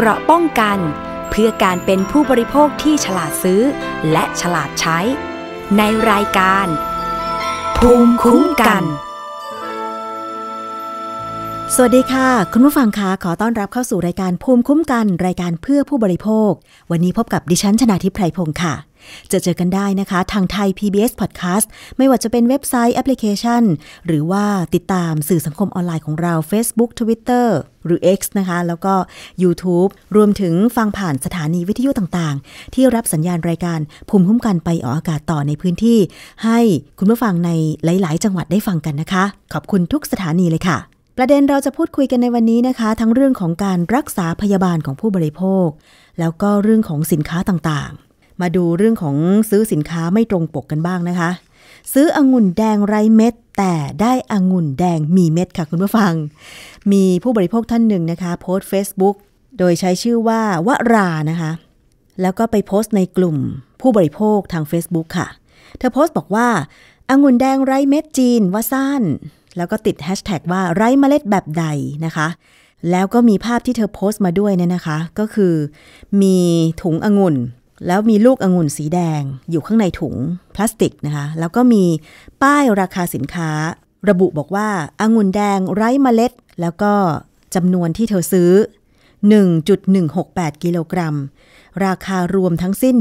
เกราะป้องกันเพื่อการเป็นผู้บริโภคที่ฉลาดซื้อและฉลาดใช้ ในรายการภูมิคุ้มกันสวัสดีค่ะ คุณผู้ฟังคะขอต้อนรับเข้าสู่รายการภูมิคุ้มกันรายการเพื่อผู้บริโภค วันนี้พบกับดิฉัน ชนาทิพไพรพงศ์ค่ะ จะเจอกันได้นะคะ ทางไทย PBS Podcast ไม่ว่าจะเป็นเว็บไซต์แอปพลิเคชัน หรือว่าติดตามสื่อสังคมออนไลน์ของเรา Facebook Twitter หรือ X นะคะ แล้วก็ YouTube รวมถึงฟังผ่านสถานีวิทยุต่างๆ ที่รับสัญญาณรายการภูมิคุ้มกันไปออกอากาศต่อในพื้นที่ ให้คุณผู้ฟังในหลาย ๆ จังหวัดได้ฟังกันนะคะ ขอบคุณทุกสถานีเลยค่ะประเด็นเราจะพูดคุยกันในวันนี้นะคะ ทั้งเรื่องของการรักษาพยาบาลของผู้บริโภค แล้วก็เรื่องของสินค้าต่างๆ มาดูเรื่องของซื้อสินค้าไม่ตรงปกกันบ้างนะคะ ซื้อองุ่นแดงไรเม็ดแต่ได้องุ่นแดงมีเม็ด ค่ะคุณผู้ฟัง มีผู้บริโภคท่านหนึ่งนะคะ โพสต์ Facebook โดยใช้ชื่อว่าวรานะคะแล้วก็ไปโพสต์ในกลุ่มผู้บริโภคทาง Facebook ค่ะ เธอโพสต์บอกว่าองุ่นแดงไรเม็ดจีนว่าสั้นแล้วก็ติดแฮชแท็กว่าไร้เมล็ดแบบใดนะคะ แล้วก็มีภาพที่เธอโพสต์มาด้วยเนี่ยนะคะ ก็คือมีถุงองุ่นแล้วมีลูกองุ่นสีแดง อยู่ข้างในถุงพลาสติกนะคะ แล้วก็มีป้ายราคาสินค้า ระบุบอกว่าองุ่นแดงไร้เมล็ด แล้วก็จำนวนที่เธอซื้อ 1.168 กิโลกรัมราคารวมทั้งสิ้น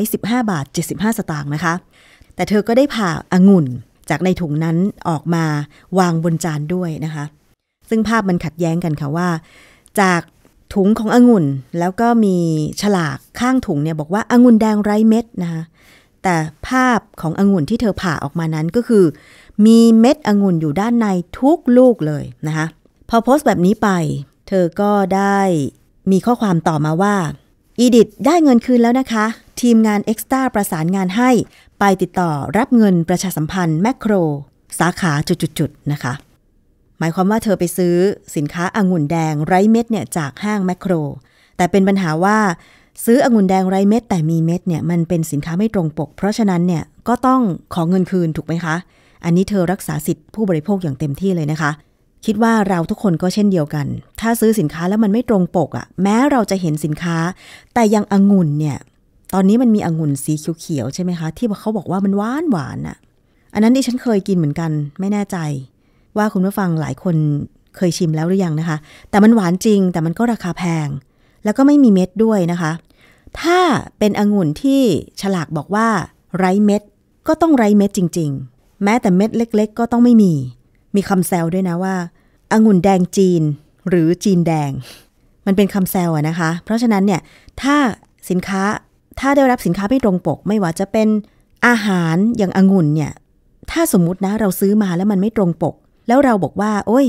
115บาท 75 สตางค์นะคะ แต่เธอก็ได้ผ่าองุ่นจากในถุงนั้นออกมาวางบนจานด้วยนะคะซึ่งภาพมันขัดแย้งกันค่ะว่า จากถุงขององุ่น แล้วก็มีฉลากข้างถุงเนี่ยบอกว่าองุ่นแดงไร้เม็ดนะคะแต่ภาพขององุ่นที่เธอผ่าออกมานั้นก็คือ มีเม็ดองุ่นอยู่ด้านในทุกลูกเลยนะคะพอโพสต์แบบนี้ไปเธอก็ได้มีข้อความต่อมาว่าอีดิทได้เงินคืนแล้วนะคะทีมงานเอ็กซ์ตาประสานงานใหไปติดต่อรับเงินประชาสัมพันธ์แมคโครสาขาจุดๆนะคะ หมายความว่าเธอไปซื้อสินค้าอางุ่นแดงไร้เม็ดเนี่ยจากห้างแมคโครแต่เป็นปัญหาว่าซื้ออางุ่นแดงไร้เม็ดแต่มีเม็ดเนี่ยมันเป็นสินค้าไม่ตรงปก เพราะฉะนั้นเนี่ยก็ต้องขอเงินคืนถูกไหมคะ อันนี้เธอรักษาสิทธิผู้บริโภคอย่างเต็มที่เลยนะคะ คิดว่าเราทุกคนก็เช่นเดียวกัน ถ้าซื้อสินค้าแล้วมันไม่ตรงปกอะ่ะแม้เราจะเห็นสินค้า แต่ยังองุ่นเนี่ยตอนนี้มันมีองุ่นสีเขียวๆใช่ไหมคะที่เขาบอกว่ามันหวานหวานอะอันนั้นที่ฉันเคยกินเหมือนกันไม่แน่ใจ ว่าคุณผู้ฟังหลายคนเคยชิมแล้วหรือยังนะคะ แต่มันหวานจริง แต่มันก็ราคาแพง แล้วก็ไม่มีเม็ดด้วยนะคะ ถ้าเป็นองุ่นที่ฉลากบอกว่าไร้เม็ดก็ต้องไร้เม็ดจริง ๆ แม้แต่เม็ดเล็ก ๆก็ต้องไม่มีมีคำแซวด้วยนะว่าองุ่นแดงจีนหรือจีนแดง มันเป็นคำแซวนะคะ เพราะฉะนั้นเนี่ยถ้าสินค้าถ้าได้รับสินค้าไม่ตรงปก ไม่ว่าจะเป็นอาหารอย่างองุ่นเนี่ย ถ้าสมมุตินะเราซื้อมาแล้วมันไม่ตรงปก แล้วเราบอกว่า โอ้ย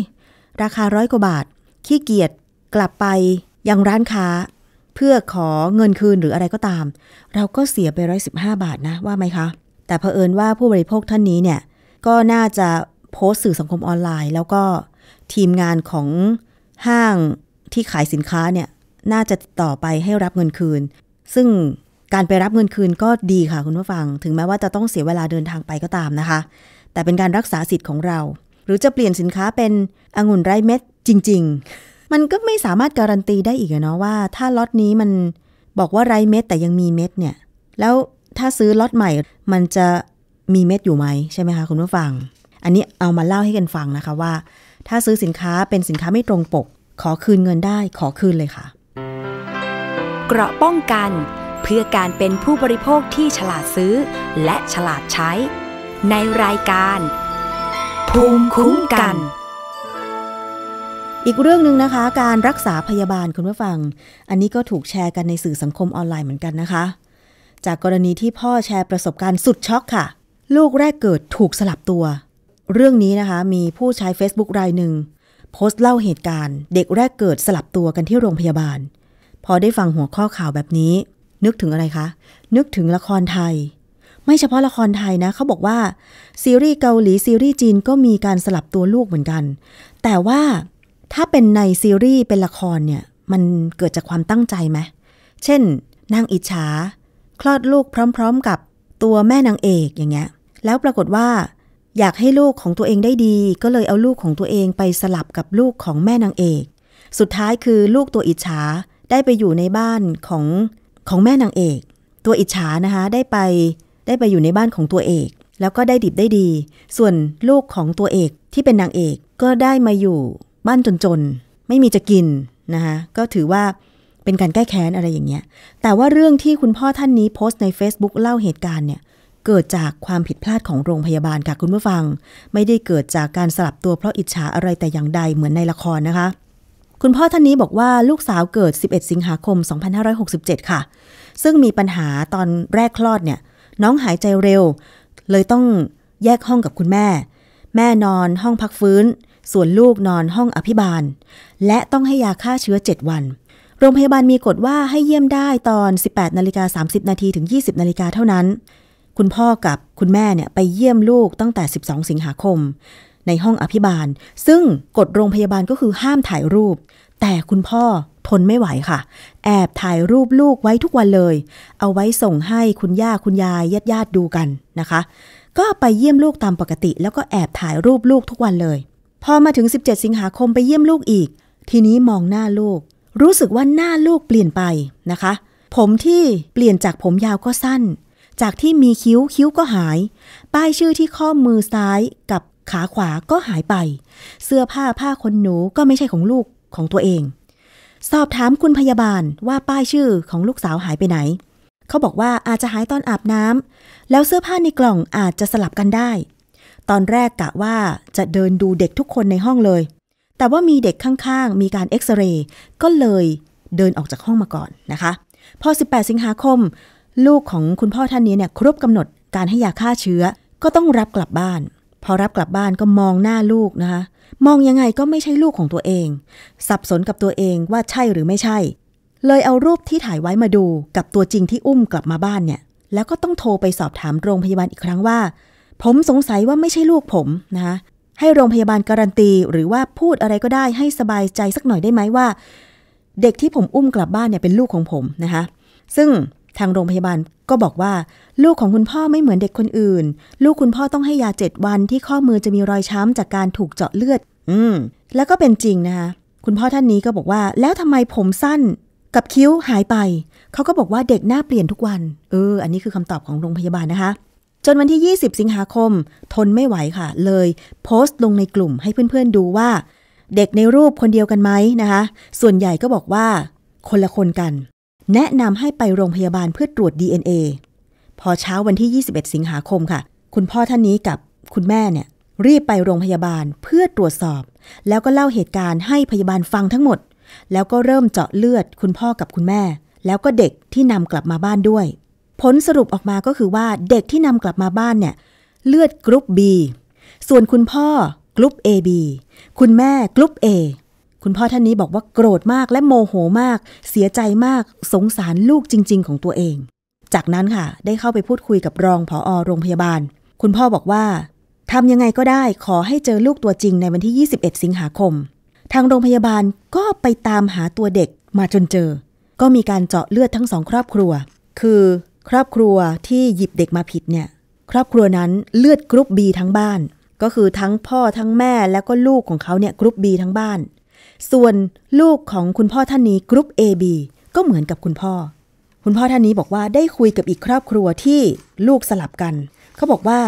ราคาร้อยกว่าบาทขี้เกียจกลับไป ยังร้านค้าเพื่อขอเงินคืนหรืออะไรก็ตาม เราก็เสียไปร้อยสิบห้าบาทนะว่าไหมคะ แต่เผอิญว่าผู้บริโภคท่านนี้เนี่ยก็น่าจะโพสต์สื่อสังคมออนไลน์ แล้วก็ทีมงานของห้างที่ขายสินค้าเนี่ยน่าจะติดต่อไปให้รับเงินคืน ซึ่งการไปรับเงินคืนก็ดีค่ะคุณผู้ฟัง ถึงแม้ว่าจะต้องเสียเวลาเดินทางไปก็ตามนะคะ แต่เป็นการรักษาสิทธิ์ของเรา หรือจะเปลี่ยนสินค้าเป็นองุ่นไร้เม็ด จริง ๆ มันก็ไม่สามารถการันตีได้อีกเนาะว่าถ้าล็อตนี้มันบอกว่าไร้เม็ดแต่ยังมีเม็ดเนี่ยแล้วถ้าซื้อล็อตใหม่ มันจะมีเม็ดอยู่ไหม ใช่ไหมคะคุณผู้ฟัง อันนี้เอามาเล่าให้กันฟังนะคะว่า ถ้าซื้อสินค้าเป็นสินค้าไม่ตรงปก ขอคืนเงินได้ขอคืนเลยค่ะ เกราะป้องกันเพื่อการเป็นผู้บริโภคที่ฉลาดซื้อ และฉลาดใช้ ในรายการ ภูมิคุ้มกัน อีกเรื่องหนึ่งนะคะ การรักษาพยาบาลคุณผู้ฟัง อันนี้ก็ถูกแชร์กันในสื่อสังคมออนไลน์เหมือนกันนะคะ จากกรณีที่พ่อแชร์ประสบการณ์สุดช็อกค่ะ ลูกแรกเกิดถูกสลับตัว เรื่องนี้นะคะ มีผู้ใช้ Facebook รายหนึ่งโพสต์เล่าเหตุการณ์เด็กแรกเกิดสลับตัวกันที่โรงพยาบาล พอได้ฟังหัวข้อข่าวแบบนี้นึกถึงอะไรคะนึกถึงละครไทย ไม่เฉพาะละครไทยนะเขาบอกว่าซีรีส์เกาหลีซีรีส์จีนก็มีการสลับตัวลูกเหมือนกัน แต่ว่าถ้าเป็นในซีรีส์เป็นละครเนี่ยมันเกิดจากความตั้งใจไหม เช่น นางอิจฉาคลอดลูกพร้อมๆกับตัวแม่นางเอกอย่างเงี้ยแล้วปรากฏว่า อยากให้ลูกของตัวเองได้ดี ก็เลยเอาลูกของตัวเองไปสลับกับลูกของแม่นางเอก สุดท้ายคือลูกตัวอิจฉาได้ไปอยู่ในบ้านของของแม่นางเอก ตัวอิจฉานะคะได้ไปได้ไปอยู่ในบ้านของตัวเอก แล้วก็ได้ดิบได้ดี ส่วนลูกของตัวเอกที่เป็นนางเอกก็ได้มาอยู่บ้านจนๆ ไม่มีจะกินนะคะก็ถือว่าเป็นการแก้แค้นอะไรอย่างเงี้ยแต่ว่าเรื่องที่คุณพ่อท่านนี้โพสต์ใน Facebook เล่าเหตุการณ์เนี่ยเกิดจากความผิดพลาดของโรงพยาบาลค่ะ คุณผู้ฟัง ไม่ได้เกิดจากการสลับตัวเพราะอิจฉาอะไรแต่อย่างใด เหมือนในละครนะคะคุณพ่อท่านนี้บอกว่าลูกสาวเกิด 11 สิงหาคม 2567 ค่ะ ซึ่งมีปัญหาตอนแรกคลอดเนี่ยน้องหายใจเร็ว เลยต้องแยกห้องกับคุณแม่ แม่นอนห้องพักฟื้น ส่วนลูกนอนห้องอภิบาล และต้องให้ยาฆ่าเชื้อ 7 วัน โรงพยาบาลมีกฎว่าให้เยี่ยมได้ตอน 18 นาฬิกา 30 นาทีถึง 20 นาฬิกาเท่านั้น คุณพ่อกับคุณแม่เนี่ยไปเยี่ยมลูกตั้งแต่ 12 สิงหาคมในห้องอภิบาล ซึ่งกฎโรงพยาบาลก็คือห้ามถ่ายรูป แต่คุณพ่อทนไม่ไหวค่ะ แอบถ่ายรูปลูกไว้ทุกวันเลย เอาไว้ส่งให้คุณย่าคุณยายญาติญาติดูกันนะคะ ก็ไปเยี่ยมลูกตามปกติ แล้วก็แอบถ่ายรูปลูกทุกวันเลย พอมาถึง 17 สิงหาคมไปเยี่ยมลูกอีก ทีนี้มองหน้าลูก รู้สึกว่าหน้าลูกเปลี่ยนไปนะคะ ผมที่เปลี่ยนจากผมยาวก็สั้น จากที่มีคิ้วคิ้วก็หาย ป้ายชื่อที่ข้อมือซ้ายกับขาขวาก็หายไป เสื้อผ้าผ้าขนหนูก็ไม่ใช่ของลูกของตัวเอง สอบถามคุณพยาบาลว่าป้ายชื่อของลูกสาวหายไปไหน เขาบอกว่าอาจจะหายตอนอาบน้ำ แล้วเสื้อผ้าในกล่องอาจจะสลับกันได้ ตอนแรกกะว่าจะเดินดูเด็กทุกคนในห้องเลย แต่ว่ามีเด็กข้างๆ มีการเอ็กซเรย์ก็เลยเดินออกจากห้องมาก่อนนะคะ พอ 18 สิงหาคม ลูกของคุณพ่อท่านนี้เนี่ยครบกำหนดการให้ยาฆ่าเชื้อก็ต้องรับกลับบ้านพอรับกลับบ้านก็มองหน้าลูกนะคะมองยังไงก็ไม่ใช่ลูกของตัวเอง สับสนกับตัวเองว่าใช่หรือไม่ใช่ เลยเอารูปที่ถ่ายไว้มาดู กับตัวจริงที่อุ้มกลับมาบ้านเนี่ย แล้วก็ต้องโทรไปสอบถามโรงพยาบาลอีกครั้งว่า ผมสงสัยว่าไม่ใช่ลูกผมนะคะให้โรงพยาบาลการันตีหรือว่าพูดอะไรก็ได้ให้สบายใจสักหน่อยได้ไหมว่า เด็กที่ผมอุ้มกลับบ้านเนี่ยเป็นลูกของผมนะคะ ซึ่งทางโรงพยาบาลก็บอกว่าลูกของคุณพ่อไม่เหมือนเด็กคนอื่น ลูกคุณพ่อต้องให้ยาเจ็ดวันที่ข้อมือจะมีรอยช้ำจากการถูกเจาะเลือด อืมแล้วก็เป็นจริงนะคะคุณพ่อท่านนี้ก็บอกว่า แล้วทำไมผมสั้นกับคิ้วหายไปเขาก็บอกว่าเด็กหน้าเปลี่ยนทุกวันเออ อันนี้คือคำตอบของโรงพยาบาลนะคะ จนวันที่20สิงหาคม ทนไม่ไหวค่ะ เลย โพสต์ลงในกลุ่มให้เพื่อน ๆดูว่า เด็กในรูปคนเดียวกันไหมนะคะส่วนใหญ่ก็บอกว่าคนละคนกันแนะนำให้ไปโรงพยาบาลเพื่อตรวจ DNA พอเช้าวันที่ 21 สิงหาคมค่ะ คุณพ่อท่านนี้กับคุณแม่เนี่ยรีบไปโรงพยาบาลเพื่อตรวจสอบ แล้วก็เล่าเหตุการณ์ให้พยาบาลฟังทั้งหมด แล้วก็เริ่มเจาะเลือดคุณพ่อกับคุณแม่ แล้วก็เด็กที่นำกลับมาบ้านด้วย ผลสรุปออกมาก็คือว่าเด็กที่นำกลับมาบ้านเนี่ยเลือดกรุ๊ป B ส่วนคุณพ่อกรุ๊ป AB คุณแม่กรุ๊ป A คุณพ่อท่านนี้บอกว่าโกรธมากและโมโหมาก เสียใจมากสงสารลูกจริงๆ ของตัวเอง จากนั้นค่ะ ได้เข้าไปพูดคุยกับรองผออโรงพยาบาล คุณพ่อบอกว่าทำยังไงก็ได้ขอให้เจอลูกตัวจริงในวันที่ 21 สิงหาคม ทางโรงพยาบาลก็ไปตามหาตัวเด็กมาจนเจอ ก็มีการเจาะเลือดทั้งสองครอบครัว คือ ครอบครัวที่หยิบเด็กมาผิดเนี่ย ครอบครัวนั้นเลือดกรุ๊ปบีทั้งบ้าน ก็คือทั้งพ่อทั้งแม่แล้วก็ลูกของเขาเนี่ยกรุ๊ปบีทั้งบ้านส่วนลูกของคุณพ่อท่านนี้กรุ๊ป AB ก็เหมือนกับคุณพ่อ คุณพ่อท่านนี้บอกว่าได้คุยกับอีกครอบครัวที่ลูกสลับกัน เขาบอกว่า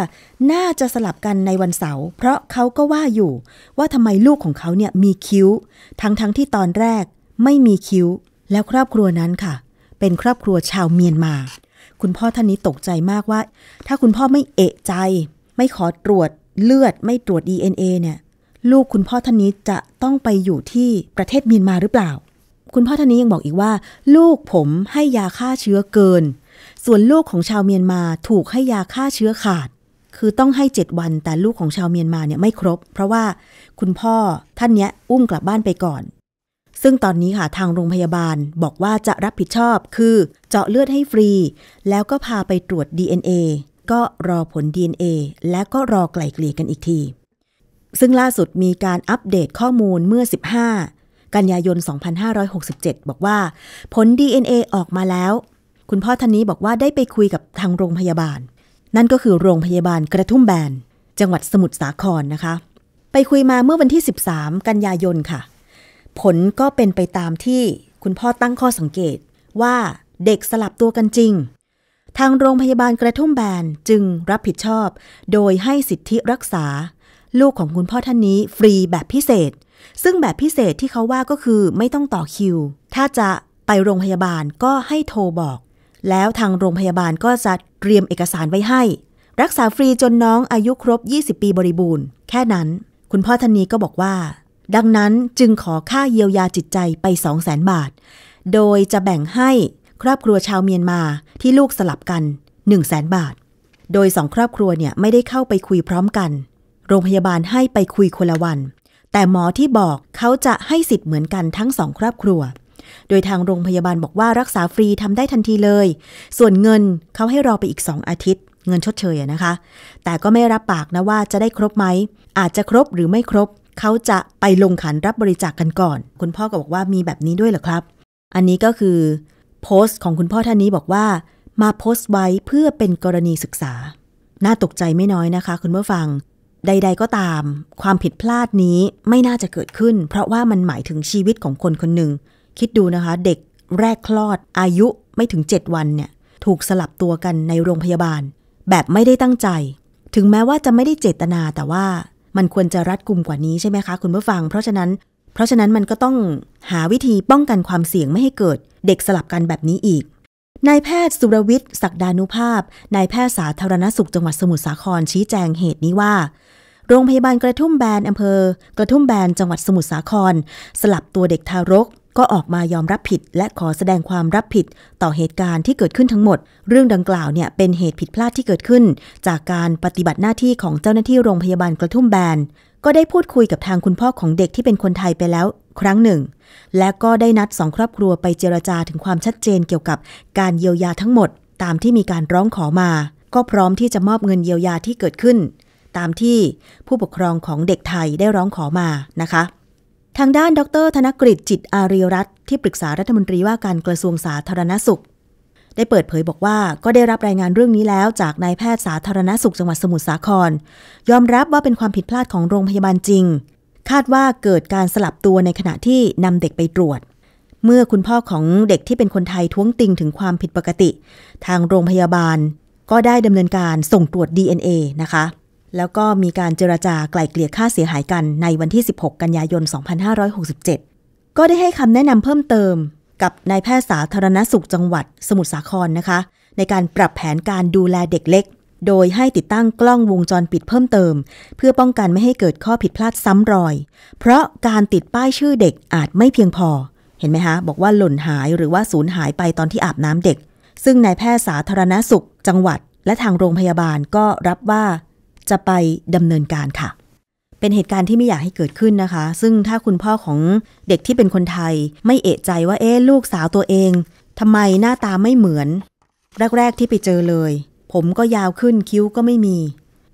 น่าจะสลับกันในวันเสาร์ เพราะเขาก็ว่าอยู่ว่าทำไมลูกของเขาเนี่ยมีคิ้ว ทั้งทั้งที่ตอนแรกไม่มีคิ้ว แล้วครอบครัวนั้นค่ะ เป็นครอบครัวชาวเมียนมา คุณพ่อท่านนี้ตกใจมากว่า ถ้าคุณพ่อไม่เอะใจ ไม่ขอตรวจเลือดไม่ตรวจ DNA เนี่ยลูกคุณพ่อท่านนี้จะต้องไปอยู่ที่ประเทศเมียนมาหรือเปล่า คุณพ่อท่านนี้ยังบอกอีกว่า ลูกผมให้ยาฆ่าเชื้อเกิน ส่วนลูกของชาวเมียนมาถูกให้ยาฆ่าเชื้อขาด คือต้องให้7วันแต่ลูกของชาวเมียนมาเนี่ยไม่ครบ เพราะว่าคุณพ่อท่านเนี้ยอุ้มกลับบ้านไปก่อน ซึ่งตอนนี้ค่ะทางโรงพยาบาลบอกว่าจะรับผิดชอบคือเจาะเลือดให้ฟรี แล้วก็พาไปตรวจ DNA ก็รอผล DNA และก็รอไกล่เกลี่ยกันอีกทีซึ่งล่าสุดมีการอัปเดตข้อมูลเมื่อ 15 กันยายน 2567 บอกว่าผล DNA ออกมาแล้ว คุณพ่อท่านนี้บอกว่าได้ไปคุยกับทางโรงพยาบาล นั่นก็คือโรงพยาบาลกระทุ่มแบน จังหวัดสมุทรสาครนะคะ ไปคุยมาเมื่อวันที่ 13 กันยายนค่ะ ผลก็เป็นไปตามที่คุณพ่อตั้งข้อสังเกตว่าเด็กสลับตัวกันจริง ทางโรงพยาบาลกระทุ่มแบนจึงรับผิดชอบ โดยให้สิทธิรักษาลูกของคุณพ่อท่านนี้ฟรีแบบพิเศษ ซึ่งแบบพิเศษที่เขาว่าก็คือไม่ต้องต่อคิว ถ้าจะไปโรงพยาบาลก็ให้โทรบอก แล้วทางโรงพยาบาลก็จะเตรียมเอกสารไว้ให้ รักษาฟรีจนน้องอายุครบ 20 ปีบริบูรณ์ แค่นั้น คุณพ่อท่านนี้ก็บอกว่า ดังนั้นจึงขอค่าเยียวยาจิตใจไป2 0 0 0 0 0 บาท โดยจะแบ่งให้ครอบครัวชาวเมียนมาที่ลูกสลับกัน1 0 0 0 0แบาท โดยสองครอบครัวเนี่ยไม่ได้เข้าไปคุยพร้อมกันโรงพยาบาลให้ไปคุยคนละวัน แต่หมอที่บอกเขาจะให้สิทธิ์เหมือนกันทั้งสองครอบครัว โดยทางโรงพยาบาลบอกว่ารักษาฟรีทำได้ทันทีเลย ส่วนเงินเขาให้รอไปอีกสองอาทิตย์ เงินชดเชยนะคะ แต่ก็ไม่รับปากนะว่าจะได้ครบไหม อาจจะครบหรือไม่ครบ เขาจะไปลงขันรับบริจาคกกันก่อน คุณพ่อก็บอกว่ามีแบบนี้ด้วยเหรอครับ อันนี้ก็คือ โพสต์ของคุณพ่อท่านนี้บอกว่า มาโพสต์ไว้เพื่อเป็นกรณีศึกษา น่าตกใจไม่น้อยนะคะ คุณผู้ฟังใด ๆ ก็ตาม ความผิดพลาดนี้ไม่น่าจะเกิดขึ้น เพราะว่ามันหมายถึงชีวิตของคนคนหนึ่ง คิดดูนะคะเด็กแรกคลอดอายุไม่ถึง 7 วันเนี่ยถูกสลับตัวกันในโรงพยาบาล แบบไม่ได้ตั้งใจ ถึงแม้ว่าจะไม่ได้เจตนา แต่ว่ามันควรจะรัดกุมกว่านี้ใช่ไหมคะคุณผู้ฟัง เพราะฉะนั้นเพราะฉะนั้นมันก็ต้องหาวิธีป้องกันความเสี่ยงไม่ให้เกิด เด็กสลับกันแบบนี้อีกนายแพทย์สุรวิทย์ศักดานุภาพนายแพทย์สาธารณสุขจังหวัดสมุทรสาครชี้แจงเหตุนี้ว่าโรงพยาบาลกระทุ่มแบนอำเภอ กระทุ่มแบนจังหวัดสมุทรสาคร สลับตัวเด็กทารกก็ออกมายอมรับผิด และขอแสดงความรับผิด ต่อเหตุการณ์ที่เกิดขึ้นทั้งหมด เรื่องดังกล่าวเนี่ยเป็นเหตุผิดพลาดที่เกิดขึ้น จากการปฏิบัติหน้าที่ของเจ้าหน้าที่โรงพยาบาลกระทุ่มแบนก็ได้พูดคุยกับทางคุณพ่อของเด็กที่เป็นคนไทยไปแล้ว ครั้งหนึ่ง และก็ได้นัดสองครอบครัวไปเจรจาถึงความชัดเจนเกี่ยวกับการเยียวยาทั้งหมดตามที่มีการร้องขอมา ก็พร้อมที่จะมอบเงินเยียวยาที่เกิดขึ้นตามที่ผู้ปกครองของเด็กไทยได้ร้องขอมานะคะ ทางด้านดรธนกฤษจิตอารีรัตที่ปรึกษารัฐมนตรีว่าการกระทรวงสาธารณสุข ได้เปิดเผยบอกว่า ก็ได้รับรายงานเรื่องนี้แล้วจากนายแพทย์สาธารณสุขจังหวัดสมุทรสาคร ยอมรับว่าเป็นความผิดพลาดของโรงพยาบาลจริง คาดว่าเกิดการสลับตัวในขณะที่นำเด็กไปตรวจ เมื่อคุณพ่อของเด็กที่เป็นคนไทยท้วงติงถึงความผิดปกติ ทางโรงพยาบาล ก็ได้ดำเนินการส่งตรวจ DNA นะคะแล้วก็มีการเจรจาไกล่เกลี่ยค่าเสียหายกันในวันที่ 16 กันยายน2567 ก็ได้ให้คำแนะนำเพิ่มเติม กับนายแพทย์สาธารณสุขจังหวัดสมุทรสาครนะคะ ในการปรับแผนการดูแลเด็กเล็ก โดยให้ติดตั้งกล้องวงจรปิดเพิ่มเติม เพื่อป้องกันไม่ให้เกิดข้อผิดพลาดซ้ำรอย เพราะการติดป้ายชื่อเด็กอาจไม่เพียงพอ เห็นไหมคะบอกว่าหล่นหายหรือว่าสูญหายไปตอนที่อาบน้ำเด็ก ซึ่งนายแพทย์สาธารณสุขจังหวัด และทางโรงพยาบาลก็รับว่าจะไปดำเนินการค่ะ เป็นเหตุการณ์ที่ไม่อยากให้เกิดขึ้นนะคะ ซึ่งถ้าคุณพ่อของเด็กที่เป็นคนไทย ไม่เอะใจว่าเอ๊ะลูกสาวตัวเองทำไมหน้าตาไม่เหมือน แรก ๆ ที่ไปเจอเลย ผมก็ยาวขึ้นคิ้วก็ไม่มี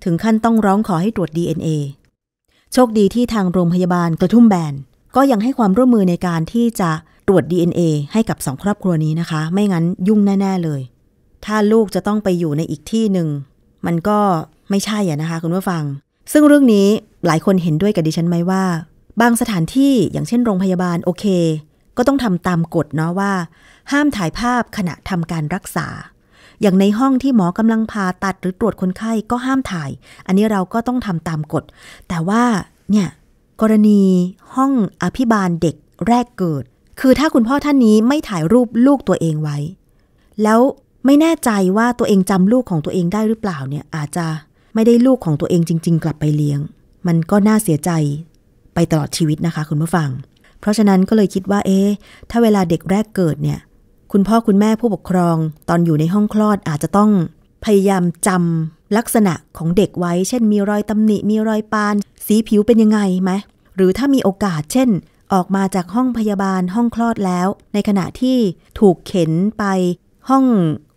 ถึงขั้นต้องร้องขอให้ตรวจ DNA โชคดีที่ทางโรงพยาบาลกระทุ่มแบน ก็ยังให้ความร่วมมือในการที่จะตรวจ DNA ให้กับสองครอบครัวนี้นะคะ ไม่งั้นยุ่งแน่ ๆเลย ถ้าลูกจะต้องไปอยู่ในอีกที่หนึ่งมันก็ไม่ใช่อ่ะนะคะคุณผู้ฟัง ซึ่งเรื่องนี้หลายคนเห็นด้วยกับดิฉันไหมว่า บางสถานที่อย่างเช่นโรงพยาบาลโอเค ก็ต้องทำตามกฎเนาะว่า ห้ามถ่ายภาพขณะทำการรักษา อย่างในห้องที่หมอกำลังผ่าตัดหรือตรวจคนไข้ก็ห้ามถ่าย อันนี้เราก็ต้องทำตามกฎ แต่ว่าเนี่ย กรณีห้องอภิบาลเด็กแรกเกิด คือถ้าคุณพ่อท่านนี้ไม่ถ่ายรูปลูกตัวเองไว้ แล้วไม่แน่ใจว่าตัวเองจำลูกของตัวเองได้หรือเปล่าเนี่ย อาจจะไม่ได้ลูกของตัวเองจริง ๆ กลับไปเลี้ยง มันก็น่าเสียใจ ไปตลอดชีวิตนะคะคุณผู้ฟัง เพราะฉะนั้นก็เลยคิดว่าเอ๊ะถ้าเวลาเด็กแรกเกิดเนี่ย คุณพ่อคุณแม่ผู้ปกครองตอนอยู่ในห้องคลอดอาจจะต้องพยายามจำลักษณะของเด็กไว้ เช่นมีรอยตำหนิ มีรอยปานสีผิวเป็นยังไงไหมหรือถ้ามีโอกาสเช่น ออกมาจากห้องพยาบาลห้องคลอดแล้ว ในขณะที่ถูกเข็นไปห้อง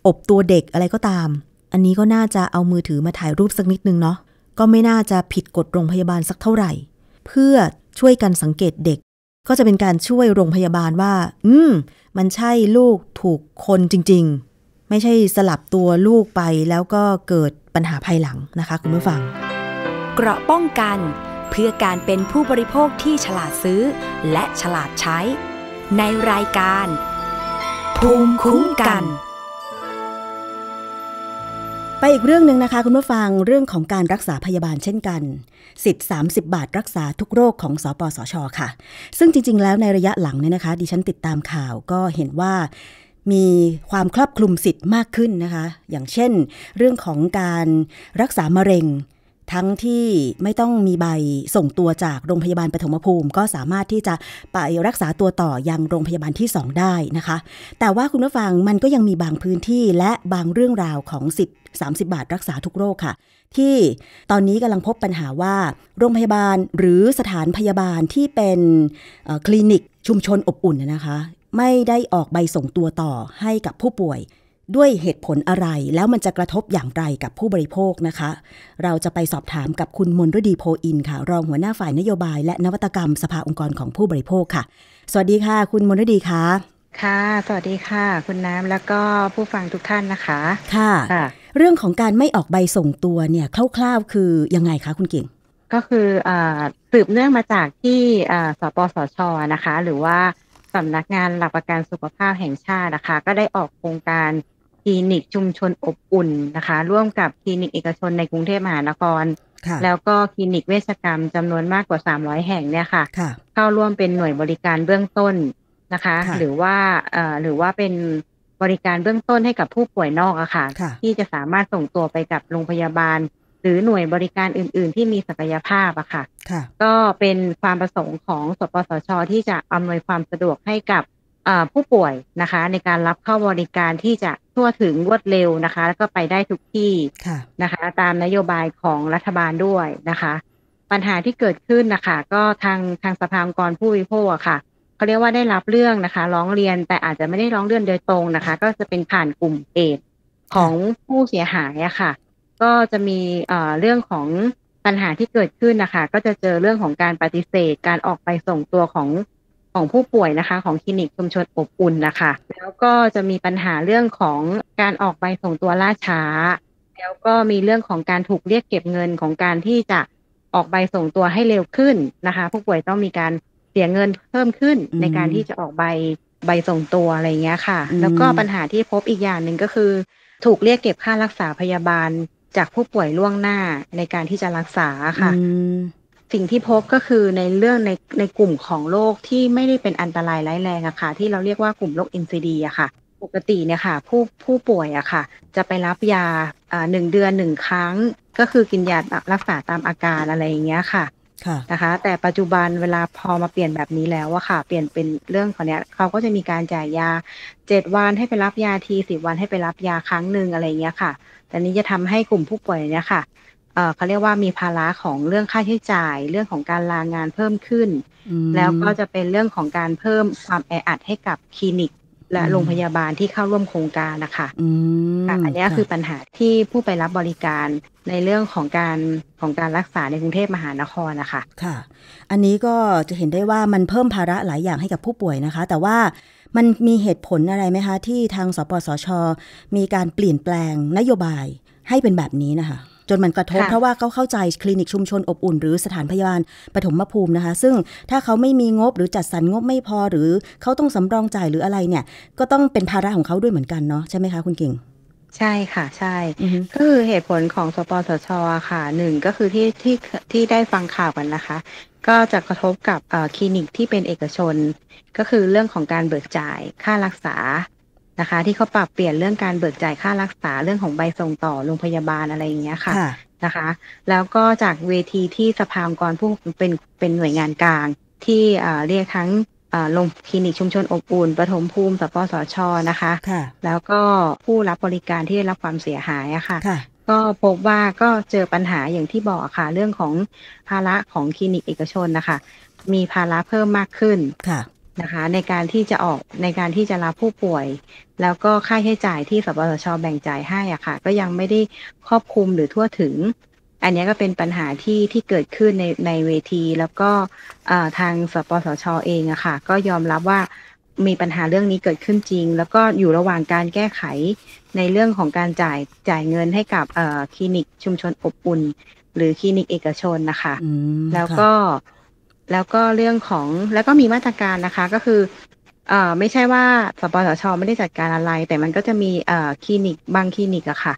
อบตัวเด็กอะไรก็ตามอันนี้ก็น่าจะเอามือถือมาถ่ายรูปสักนิดนึงเนาะก็ไม่น่าจะผิดกฎโรงพยาบาลสักเท่าไหร่ เพื่อช่วยกันสังเกตเด็ก ก็จะเป็นการช่วยโรงพยาบาลว่า อืมมันใช่ลูกถูกคนจริงๆ ไม่ใช่สลับตัวลูกไปแล้วก็เกิดปัญหาภายหลังนะคะ คุณผู้ฟังเกราะป้องกันเพื่อการเป็นผู้บริโภคที่ฉลาดซื้อ และฉลาดใช้ ในรายการภูมิคุ้มกันกนไปอีกเรื่องหนึ่งนะคะ คุณผู้ฟังเรื่องของการรักษาพยาบาลเช่นกัน สิทธิ์ 30 บาทรักษาทุกโรคของ สปสช ค่ะ ซึ่งจริงๆ แล้วในระยะหลังเนี่ยนะคะ ดิฉันติดตามข่าวก็เห็นว่ามีความครอบคลุมสิทธิ์มากขึ้นนะคะ อย่างเช่น เรื่องของการรักษามะเร็งทั้งที่ไม่ต้องมีใบส่งตัวจากโรงพยาบาลปฐมภูมิ ก็สามารถที่จะไปรักษาตัวต่อยังโรงพยาบาลที่ 2 ได้นะคะ แต่ว่าคุณผู้ฟังมันก็ยังมีบางพื้นที่ และบางเรื่องราวของสิทธิ์30 บาทรักษาทุกโรคค่ะที่ตอนนี้กำลังพบปัญหาว่า โรงพยาบาลหรือสถานพยาบาลที่เป็นคลินิกชุมชนอบอุ่นนะคะ ไม่ได้ออกใบส่งตัวต่อให้กับผู้ป่วยด้วยเหตุผลอะไรแล้วมันจะกระทบอย่างไรกับผู้บริโภคนะคะ เราจะไปสอบถามกับคุณมนฤดีโพอินค่ะ รองหัวหน้าฝ่ายนโยบายและนวัตกรรมสภาองค์กรของผู้บริโภคค่ะ สวัสดีค่ะคุณมนฤดีค่ะค่ะ สวัสดีค่ะคุณน้ำ แล้วก็ผู้ฟังทุกท่านนะคะ ค่ะะเรื่องของการไม่ออกใบส่งตัว เนี่ยคร่าวๆคือยังไงคะคุณเก่ง ก็คืออสืบเนื่องมาจากที่สปสชนะคะหรือว่าสำนักงานหลักประกันสุขภาพแห่งชาตินะคะก็ได้ออกโครงการลินิกชุมชนอบอุ่นนะคะร่วมกับคลินิกเอกชน ในกรุงเทพมหานครแล้วก็คลินิกเวชกรรมจำนวนมากกว่า 300 แห่งเนี่ยค่ะเข้าร่วมเป็นหน่วยบริการเบื้องต้นนะคะหรือว่าเอ่อหรือว่าเป็นบริการเบื้องต้นให้กับผู้ป่วยนอกอะค่ะที่จะสามารถส่งตัวไปกับโรงพยาบาล หรือหน่วยบริการอื่นๆ ที่มีศักยภาพอะค่ะก็เป็นความประสงค์ของสปสชที่จะอำนวยความสะดวกให้กับผู้ป่วยนะคะในการรับเข้าบริการที่จะทั่วถึงรวดเร็วนะคะ แล้วก็ไปได้ทุกที่นะคะ ตามนโยบายของรัฐบาลด้วยนะคะ ปัญหาที่เกิดขึ้นนะคะ ก็ทางทางสภาองค์กรผู้ิพิโภคค่ะเขาเรียกว่าได้รับเรื่องนะคะ ร้องเรียนแต่อาจจะไม่ได้ร้องเรียนโดยตรงนะคะ ก็จะเป็นผ่านกลุ่มเอดของผู้เสียหายอะค่ะ ก็จะมีเรื่องของปัญหาที่เกิดขึ้นนะคะ ก็จะเจอเรื่องของการปฏิเสธการออกไปส่งตัวของของผู้ป่วยนะคะของคลินิกชุมชนอบอุ่นนะคะ แล้วก็จะมีปัญหาเรื่องของการออกใบส่งตัวล่าช้า แล้วก็มีเรื่องของการถูกเรียกเก็บเงินของการที่จะออกใบส่งตัวให้เร็วขึ้นนะคะ ผู้ป่วยต้องมีการเสียเงินเพิ่มขึ้นในการที่จะออกใบใบส่งตัวอะไรเงี้ยค่ะ แล้วก็ปัญหาที่พบอีกอย่างหนึ่งก็คือ ถูกเรียกเก็บค่ารักษาพยาบาล จากผู้ป่วยล่วงหน้าในการที่จะรักษาค่ะสิ่งที่พบก็คือในเรื่องในในกลุ่มของโรคที่ไม่ได้เป็นอันตรายร้ายแรงอะค่ะ ที่เราเรียกว่ากลุ่มโรค NCD อะค่ะ ปกติเนี่ยค่ะ ผู้ผู้ป่วยอะค่ะ จะไปรับยาหนึ่งเดือนหนึ่งครั้ง ก็คือกินยารักษาตามอาการอะไรอย่างเงี้ยค่ะนะคะ แต่ปัจจุบันเวลาพอมาเปลี่ยนแบบนี้แล้วอะค่ะ เปลี่ยนเป็นเรื่องของเนี้ย เขาก็จะมีการจ่ายยาเจ็ดวันให้ไปรับยาทีสิบวันให้ไปรับยาครั้งหนึ่งอะไรเงี้ยค่ะ แต่นี้จะทำให้กลุ่มผู้ป่วยเนี้ยค่ะเขาเรียกว่ามีภาระของเรื่องค่าใช้จ่าย เรื่องของการลางานเพิ่มขึ้น แล้วก็จะเป็นเรื่องของการเพิ่มความแออัดให้กับคลินิก และโรงพยาบาลที่เข้าร่วมโครงการนะคะอันนี้คือปัญหาที่ผู้ไปรับบริการในเรื่องของการของการรักษาในกรุงเทพมหานครนะคะค่ะ อันนี้ก็จะเห็นได้ว่ามันเพิ่มภาระหลายอย่างให้กับผู้ป่วยนะคะ แต่ว่ามันมีเหตุผลอะไรไหมคะ ที่ทาง สปสชมีการเปลี่ยนแปลงนโยบายให้เป็นแบบนี้นะคะจนมันกระทบเพราะว่าเขาเข้าใจคลินิก ชุมชน อบอุ่นหรือสถานพยาบาลปฐมภูมินะคะ ซึ่งถ้าเขาไม่มีงบหรือจัดสรรงบไม่พอหรือเขาต้องสำรองจ่ายหรืออะไรเนี่ย ก็ต้องเป็นภาระของเขาด้วยเหมือนกันเนาะใช่ไหมคะคุณกิ่ง ใช่ค่ะใช่ก็คือเหตุผลของสปสชค่ะหนึ่งก็คือที่ที่ที่ได้ฟังข่าวกันนะคะ ก็จะกระทบกับคลินิกที่เป็นเอกชนก็คือเรื่องของการเบิกจ่ายค่ารักษานะคะ ที่เขาปรับเปลี่ยนเรื่องการเบิกจ่ายค่ารักษาเรื่องของใบส่งต่อโรงพยาบาลอะไรอย่างเงี้ยค่ะนะคะ แล้วก็จากเวทีที่สภาองค์กรผู้เป็นเป็นหน่วยงานกลาง ที่เรียกทั้งโรงคลินิกชุมชนอบอุ่นปฐมภูมิสปสชนะคะคะแล้วก็ผู้รับบริการที่ได้รับความเสียหายอะค่ะคะก็พบว่าก็เจอปัญหาอย่างที่บอกค่ะ เรื่องของภาระของคลินิกเอกชนนะคะมีภาระเพิ่มมากขึ้นนะคะในการที่จะออกในการที่จะรับผู้ป่วย แล้วก็ค่าใช้จ่ายที่สปสชแบ่งจ่ายให้อ่ะค่ะ ก็ยังไม่ได้ครอบคลุมหรือทั่วถึง อันนี้ก็เป็นปัญหาที่ที่เกิดขึ้นในในเวที แล้วก็ทางสปสชเองอะค่ะ ก็ยอมรับว่ามีปัญหาเรื่องนี้เกิดขึ้นจริง แล้วก็อยู่ระหว่างการแก้ไขในเรื่องของการจ่ายจ่ายเงินให้กับคลินิกชุมชนอบอุ่น หรือคลินิกเอกชนนะคะแล้วก็แล้วก็เรื่องของแล้วก็มีมาตรการนะคะ ก็คือ เอ่อไม่ใช่ว่า สปสชไม่ได้จัดการอะไร แต่มันก็จะมีเอ่อคลินิกบางคลินิกอะค่ะ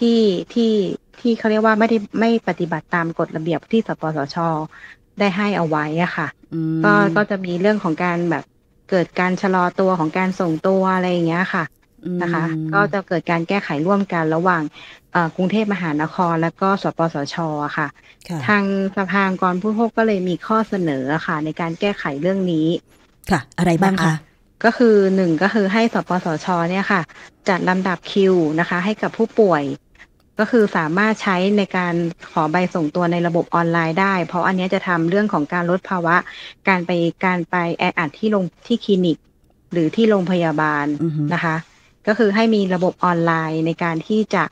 ที่ที่ที่เขาเรียกว่าไม่ได้ไม่ปฏิบัติตามกฎระเบียบที่สปสชได้ให้เอาไว้อะค่ะก็ก็จะมีเรื่องของการแบบเกิดการชะลอตัวของการส่งตัวอะไรอย่างเงี้ยค่ะนะคะ ก็จะเกิดการแก้ไขร่วมกันระหว่างกรุงเทพมหานคร และก็สปสชค่ะ ทางสภาองค์กรผู้พกก็เลยมีข้อเสนอค่ะ ในการแก้ไขเรื่องนี้ ค่ะ อะไรบ้างคะ ก็คือหนึ่งก็คือให้ สปสช เนี่ยค่ะ จัดลำดับคิวนะคะ ให้กับผู้ป่วย ก็คือสามารถใช้ในการขอใบส่งตัวในระบบออนไลน์ได้ เพราะอันนี้จะทำเรื่องของการลดภาวะ การไปการไปแออัดที่ลงที่คลินิก หรือที่โรงพยาบาลนะคะ ก็คือให้มีระบบออนไลน์ในการที่จะ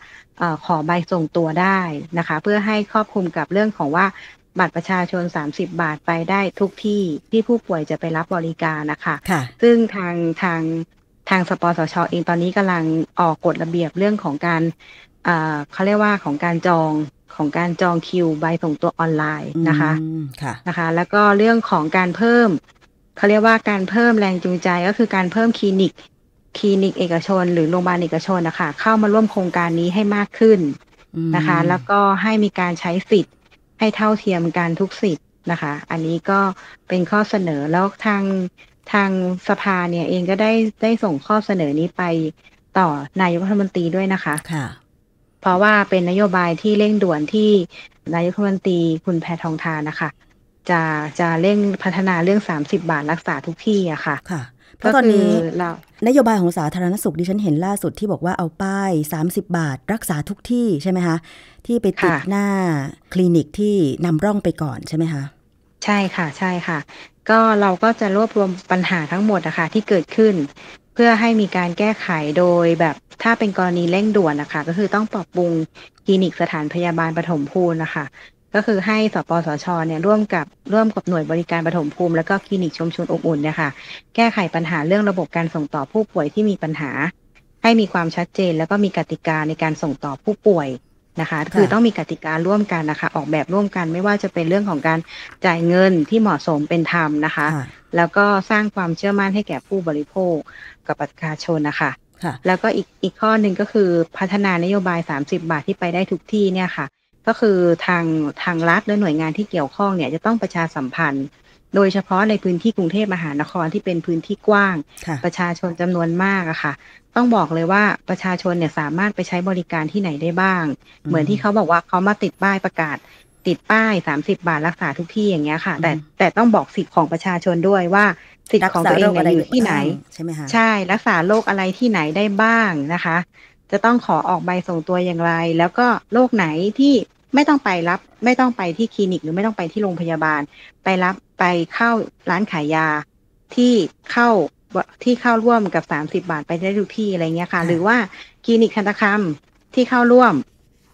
อขอใบส่งตัวได้นะคะ เพื่อให้ครอบคลุมกับเรื่องของว่าบัตรประชาชน 30 บาทไปได้ทุกที่ที่ผู้ป่วยจะไปรับบริการนะคะคะซึ่งทางทางทางสปสชอเองตอนนี้กำลังออกกฎระเบียบเรื่องของการเขาเรียกว่าของการจองของการจองคิวใบส่งตัวออนไลน์นะคะค่ะนะคะ แล้วก็เรื่องของการเพิ่ม เขาเรียกว่าการเพิ่มแรงจูงใจก็คือการเพิ่มคลินิกคลินิกเอกชนหรือโรงพยาบาลเอกชนนะคะ เข้ามาร่วมโครงการนี้ให้มากขึ้นนะคะ แล้วก็ให้มีการใช้สิทธิ์ให้เท่าเทียมกันทุกสิทธิ์นะคะ อันนี้ก็เป็นข้อเสนอแล้วทางทางสภาเนี่ยเองก็ได้ได้ส่งข้อเสนอนี้ไปต่อนายกรัฐมนตรีด้วยนะคะค่ะ เพราะว่าเป็นนโยบายที่เร่งด่วนที่นายกรัฐมนตรีคุณแพทองทานนะคะจะจะเร่งพัฒนาเรื่องสามสิบาทรักษาทุกที่อะค่ะ ค่ะกพราะตอนนี้ นโยบายของสาธารณสุขดิฉันเห็นล่าสุดที่บอกว่าเอาป้าย 30 บาทรักษาทุกที่ใช่ไหมคะ ที่ไปติดหน้าคลินิกที่นำร่องไปก่อนใช่ไหมคะ ใช่ค่ะ ใช่ค่ะ ก็เราก็จะรวบรวมปัญหาทั้งหมดนะคะที่เกิดขึ้น เพื่อให้มีการแก้ไขโดยแบบถ้าเป็นกรณีเร่งด่วนนะคะ ก็คือต้องปรับปรุงคลินิกสถานพยาบาลปฐมภูมินะคะก็คือให้สปสชเนี่ยร่วมกับร่วมกับหน่วยบริการปฐมภูมิ และก็คลินิกชุมชนอบอุ่นเนี่ยค่ะแก้ไขปัญหาเรื่องระบบการส่งต่อผู้ป่วยที่มีปัญหาให้มีความชัดเจน แล้วก็มีกติกาในการส่งต่อผู้ป่วยนะคะ คือต้องมีกติการ่วมกันนะคะ ออกแบบร่วมกันไม่ว่าจะเป็นเรื่องของการจ่ายเงินที่เหมาะสมเป็นธรรมนะคะ แล้วก็สร้างความเชื่อมั่นให้แก่ผู้บริโภคกับประชาชนนะคะแล้วก็อีกอีกข้อหนึ่งก็คือ พัฒนานโยบาย 30 บาทที่ไปได้ทุกที่เนี่ยค่ะก็คือทางทางรัฐและหน่วยงานที่เกี่ยวข้องเนี่ย จะต้องประชาสัมพันธ์ โดยเฉพาะในพื้นที่กรุงเทพมหานครที่เป็นพื้นที่กว้าง ประชาชนจำนวนมากอะค่ะ ต้องบอกเลยว่าประชาชนเนี่ยสามารถไปใช้บริการที่ไหนได้บ้าง เหมือนที่เขาบอกว่าเขามาติดป้ายประกาศติดป้าย 30 บาท รักษาทุกที่อย่างเงี้ยค่ะ แต่แต่ต้องบอกสิทธิ์ของประชาชนด้วยว่าสิทธิ์ของตัวเองอยู่ที่ไหน ใช่ไหมคะใช่รักษาโรคอะไรที่ไหนได้บ้างนะคะ จะต้องขอออกใบส่งตัวอย่างไร แล้วก็โรคไหนที่ไม่ต้องไปรับไม่ต้องไปที่คลินิกหรือไม่ต้องไปที่โรงพยาบาล ไปรับไปเข้าร้านขายยาที่เข้าที่เข้าร่วมกับสามสิบาทไปได้ทุกที่อะไรเงี้ยค่ะ หรือว่าคลินิกคันตกรรมที่เข้าร่วม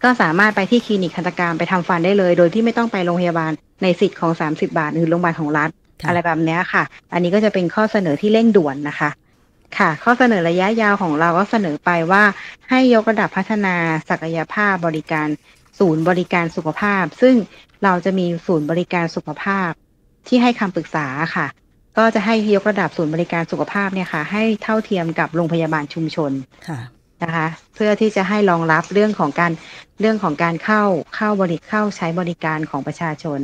ก็สามารถไปที่คลินิกคันตกรรมไปทำฟันได้เลย โดยที่ไม่ต้องไปโรงพยาบาลในสิทธิ์ของสามสิบาทหรือโรงพยาบาลของรัฐอะไรแบบนี้ค่ะ อันนี้ก็จะเป็นข้อเสนอที่เร่งด่วนนะคะ ค่ะ ข้อเสนอระยะยาวของเราก็เสนอไปว่าให้ยกระดับพัฒนาศักยภาพบริการศูนย์บริการสุขภาพ ซึ่งเราจะมีศูนย์บริการสุขภาพที่ให้คำปรึกษาค่ะ ก็จะให้ยกระดับศูนย์บริการสุขภาพเนี่ยค่ะให้เท่าเทียมกับโรงพยาบาลชุมชนค่ะนะคะ เพื่อที่จะให้รองรับเรื่องของการเรื่องของการเข้าเข้าบริเข้าใช้บริการของประชาชน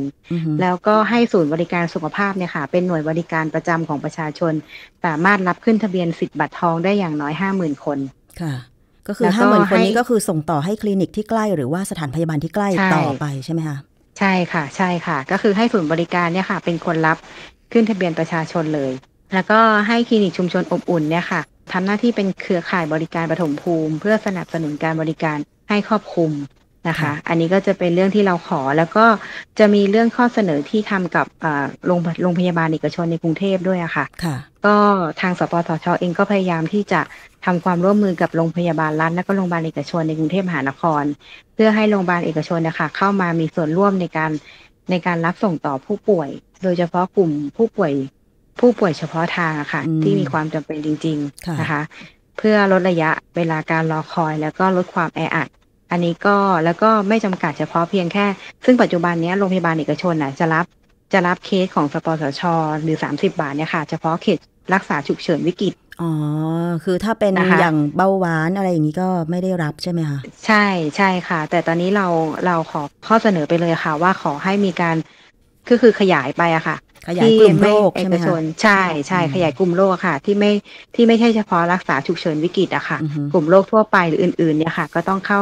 แล้วก็ให้ศูนย์บริการสุขภาพเนี่ยค่ะ เป็นหน่วยบริการประจำของประชาชนสามารถรับขึ้นทะเบียนสิทธิ์บัตรทองได้อย่างน้อยห้าหมื่นคนค่ะก็คือห้าหมื่นคนนี้ก็คือส่งต่อให้คลินิกที่ใกล้หรือว่าสถานพยาบาลที่ใกล้ต่อไปใช่ไหมคะใช่ค่ะ ใช่ค่ะ ก็คือให้ศูนย์บริการเนี่ยค่ะเป็นคนรับขึ้นทะเบียนประชาชนเลย แล้วก็ให้คลินิกชุมชนอบอุ่นเนี่ยค่ะทำหน้าที่เป็นเครือข่ายบริการปฐมภูมิ เพื่อสนับสนุนการบริการให้ครอบคลุมนะคะ อันนี้ก็จะเป็นเรื่องที่เราขอแล้วก็จะมีเรื่องข้อเสนอที่ทำกับโรงงพยาบาลเอกชนในกรุงเทพด้วยอะค่ะ ค่ะ ก็ทางสปสชเองก็พยายามที่จะทำความร่วมมือกับโรงพยาบาลรัฐและก็โรงพยาบาลเอกชนในกรุงเทพมหานคร เพื่อให้โรงพยาบาลเอกชนนะคะเข้ามามีส่วนร่วมในการในการรับส่งต่อผู้ป่วย โดยเฉพาะกลุ่มผู้ป่วยผู้ป่วยเฉพาะทางอะค่ะที่มีความจำเป็นจริงๆนะคะเพื่อลดระยะเวลาการรอคอย แล้วก็ลดความแออัดอันนี้ก็แล้วก็ไม่จำกัดเฉพาะเพียงแค่ ซึ่งปัจจุบันนี้โรงพยาบาลเอกชนน่ะจะรับ จะรับเคสของสปสชหรือ 30 บาทเนี่ยค่ะ เฉพาะเขตรักษาฉุกเฉินวิกฤตอ๋อ คือถ้าเป็นนะะอย่างเบาหวานอะไรอย่างนี้ก็ไม่ได้รับใช่ไหมคะใช่ใช่ค่ะ แต่ตอนนี้เราเราขอข้อเสนอไปเลยค่ะ ว่าขอให้มีการก็คือขยายไปอะค่ะขยายกลุ่มโรคใช่ไหมคะใช่ใช่ขยายกลุ่มโรคค่ะ ที่ไม่ที่ไม่ใช่เฉพาะรักษาฉุกเฉินวิกฤตอะค่ะ กลุ่มโรคทั่วไปหรืออื่น ๆ เนี่ยค่ะ ก็ต้องเข้า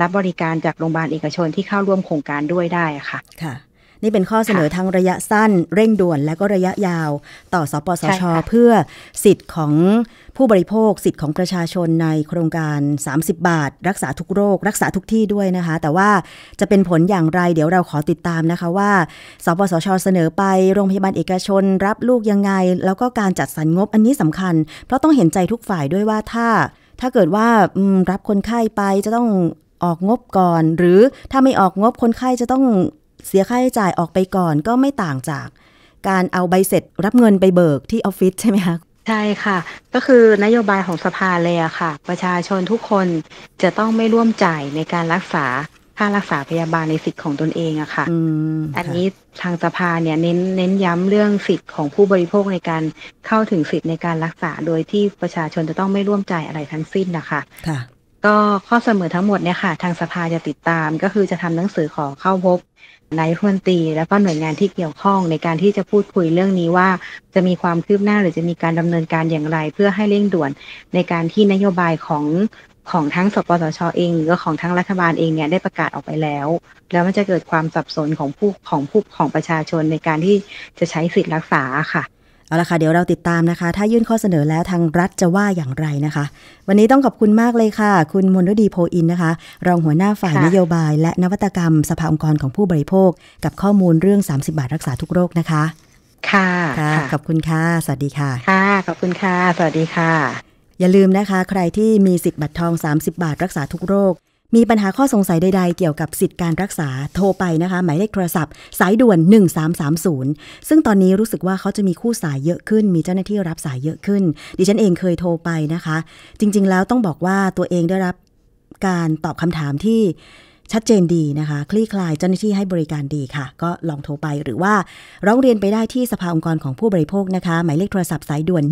รับบริการจากโรงพยาบาลเอกชนที่เข้าร่วมโครงการด้วยได้ค่ะ ค่ะนี่เป็นข้อเสนอทั้งระยะสั้น เร่งด่วนและก็ระยะยาว ต่อ สปสช เพื่อสิทธิ์ของผู้บริโภค สิทธิ์ของประชาชนในโครงการ 30 บาท รักษาทุกโรค รักษาทุกที่ด้วยนะคะ แต่ว่าจะเป็นผลอย่างไร เดี๋ยวเราขอติดตามนะคะว่า สปสช เสนอไปโรงพยาบาลเอกชน รับลูกยังไง แล้วก็การจัดสรรงบอันนี้สำคัญ เพราะต้องเห็นใจทุกฝ่ายด้วยว่าถ้า ถ้าเกิดว่ารับคนไข้ไปจะต้องออกงบก่อน หรือถ้าไม่ออกงบคนไข้จะต้องเสียค่าใช้จ่ายออกไปก่อนก็ไม่ต่างจาก การเอาใบเสร็จ รับเงินไปเบิกที่ออฟฟิศใช่ไหมคะ ใช่ค่ะ ก็คือนโยบายของสภาเลยอะค่ะ ประชาชนทุกคนจะต้องไม่ร่วมจ่ายในการรักษาค่ารักษาพยาบาลในสิทธิ์ของตนเองอะค่ะอันนี้ทางสภาเนี่ยเน้นเน้นย้ำเรื่องสิทธิ์ของผู้บริโภคในการเข้าถึงสิทธิ์ในการรักษา โดยที่ประชาชนจะต้องไม่ร่วมจ่ายอะไรทั้งสิ้นนะคะค่ะ ก็ข้อเสนอทั้งหมดเนี่ยค่ะทางสภาจะติดตามก็คือจะทำหนังสือขอเข้าพบนายรันตีแล้วก็หน่วยงานที่เกี่ยวข้องในการที่จะพูดคุยเรื่องนี้ว่า จะมีความคืบหน้าหรือจะมีการดำเนินการอย่างไร เพื่อให้เร่งด่วน ในการที่นโยบายของของทั้งสปสชเอง หรือของทั้งรัฐบาลเองเนี่ยได้ประกาศออกไปแล้ว แล้วมันจะเกิดความสับสนของผู้ของผู้ของประชาชน ในการที่จะใช้สิทธิ์รักษาค่ะเอาละค่ะ เดี๋ยวเราติดตามนะคะ ถ้ายื่นข้อเสนอแล้วทางรัฐจะว่าอย่างไรนะคะ วันนี้ต้องขอบคุณมากเลยค่ะ คุณมนฤดีโพอินนะคะ รองหัวหน้าฝ่ายนโยบาย และนวัตกรรม สภาองค์กรของผู้บริโภค กับข้อมูลเรื่อง 30 บาทรักษาทุกโรคนะคะ ค่ะค่ะขอบคุณค่ะสวัสดีค่ะ ค่ะขอบคุณค่ะ สวัสดีค่ะ อย่าลืมนะคะ ใครที่มีสิทธิ์บัตรทอง 30 บาท รักษาทุกโรคมีปัญหาข้อสงสัยใด ๆ เกี่ยวกับสิทธิการรักษา โทรไปนะคะ หมายเลขโทรศัพท์สายด่วน 1330 ซึ่งตอนนี้รู้สึกว่าเขาจะมีคู่สายเยอะขึ้น มีเจ้าหน้าที่รับสายเยอะขึ้น ดิฉันเองเคยโทรไปนะคะ จริง ๆ แล้วต้องบอกว่าตัวเองได้รับการตอบคำถามที่ชัดเจนดีนะคะ คลี่คลายเจ้าหน้าที่ให้บริการดีค่ะ ก็ลองโทรไปหรือว่าร้องเรียนไปได้ที่สภาองค์กรของผู้บริโภคนะคะ หมายเลขโทรศัพท์สายด่วน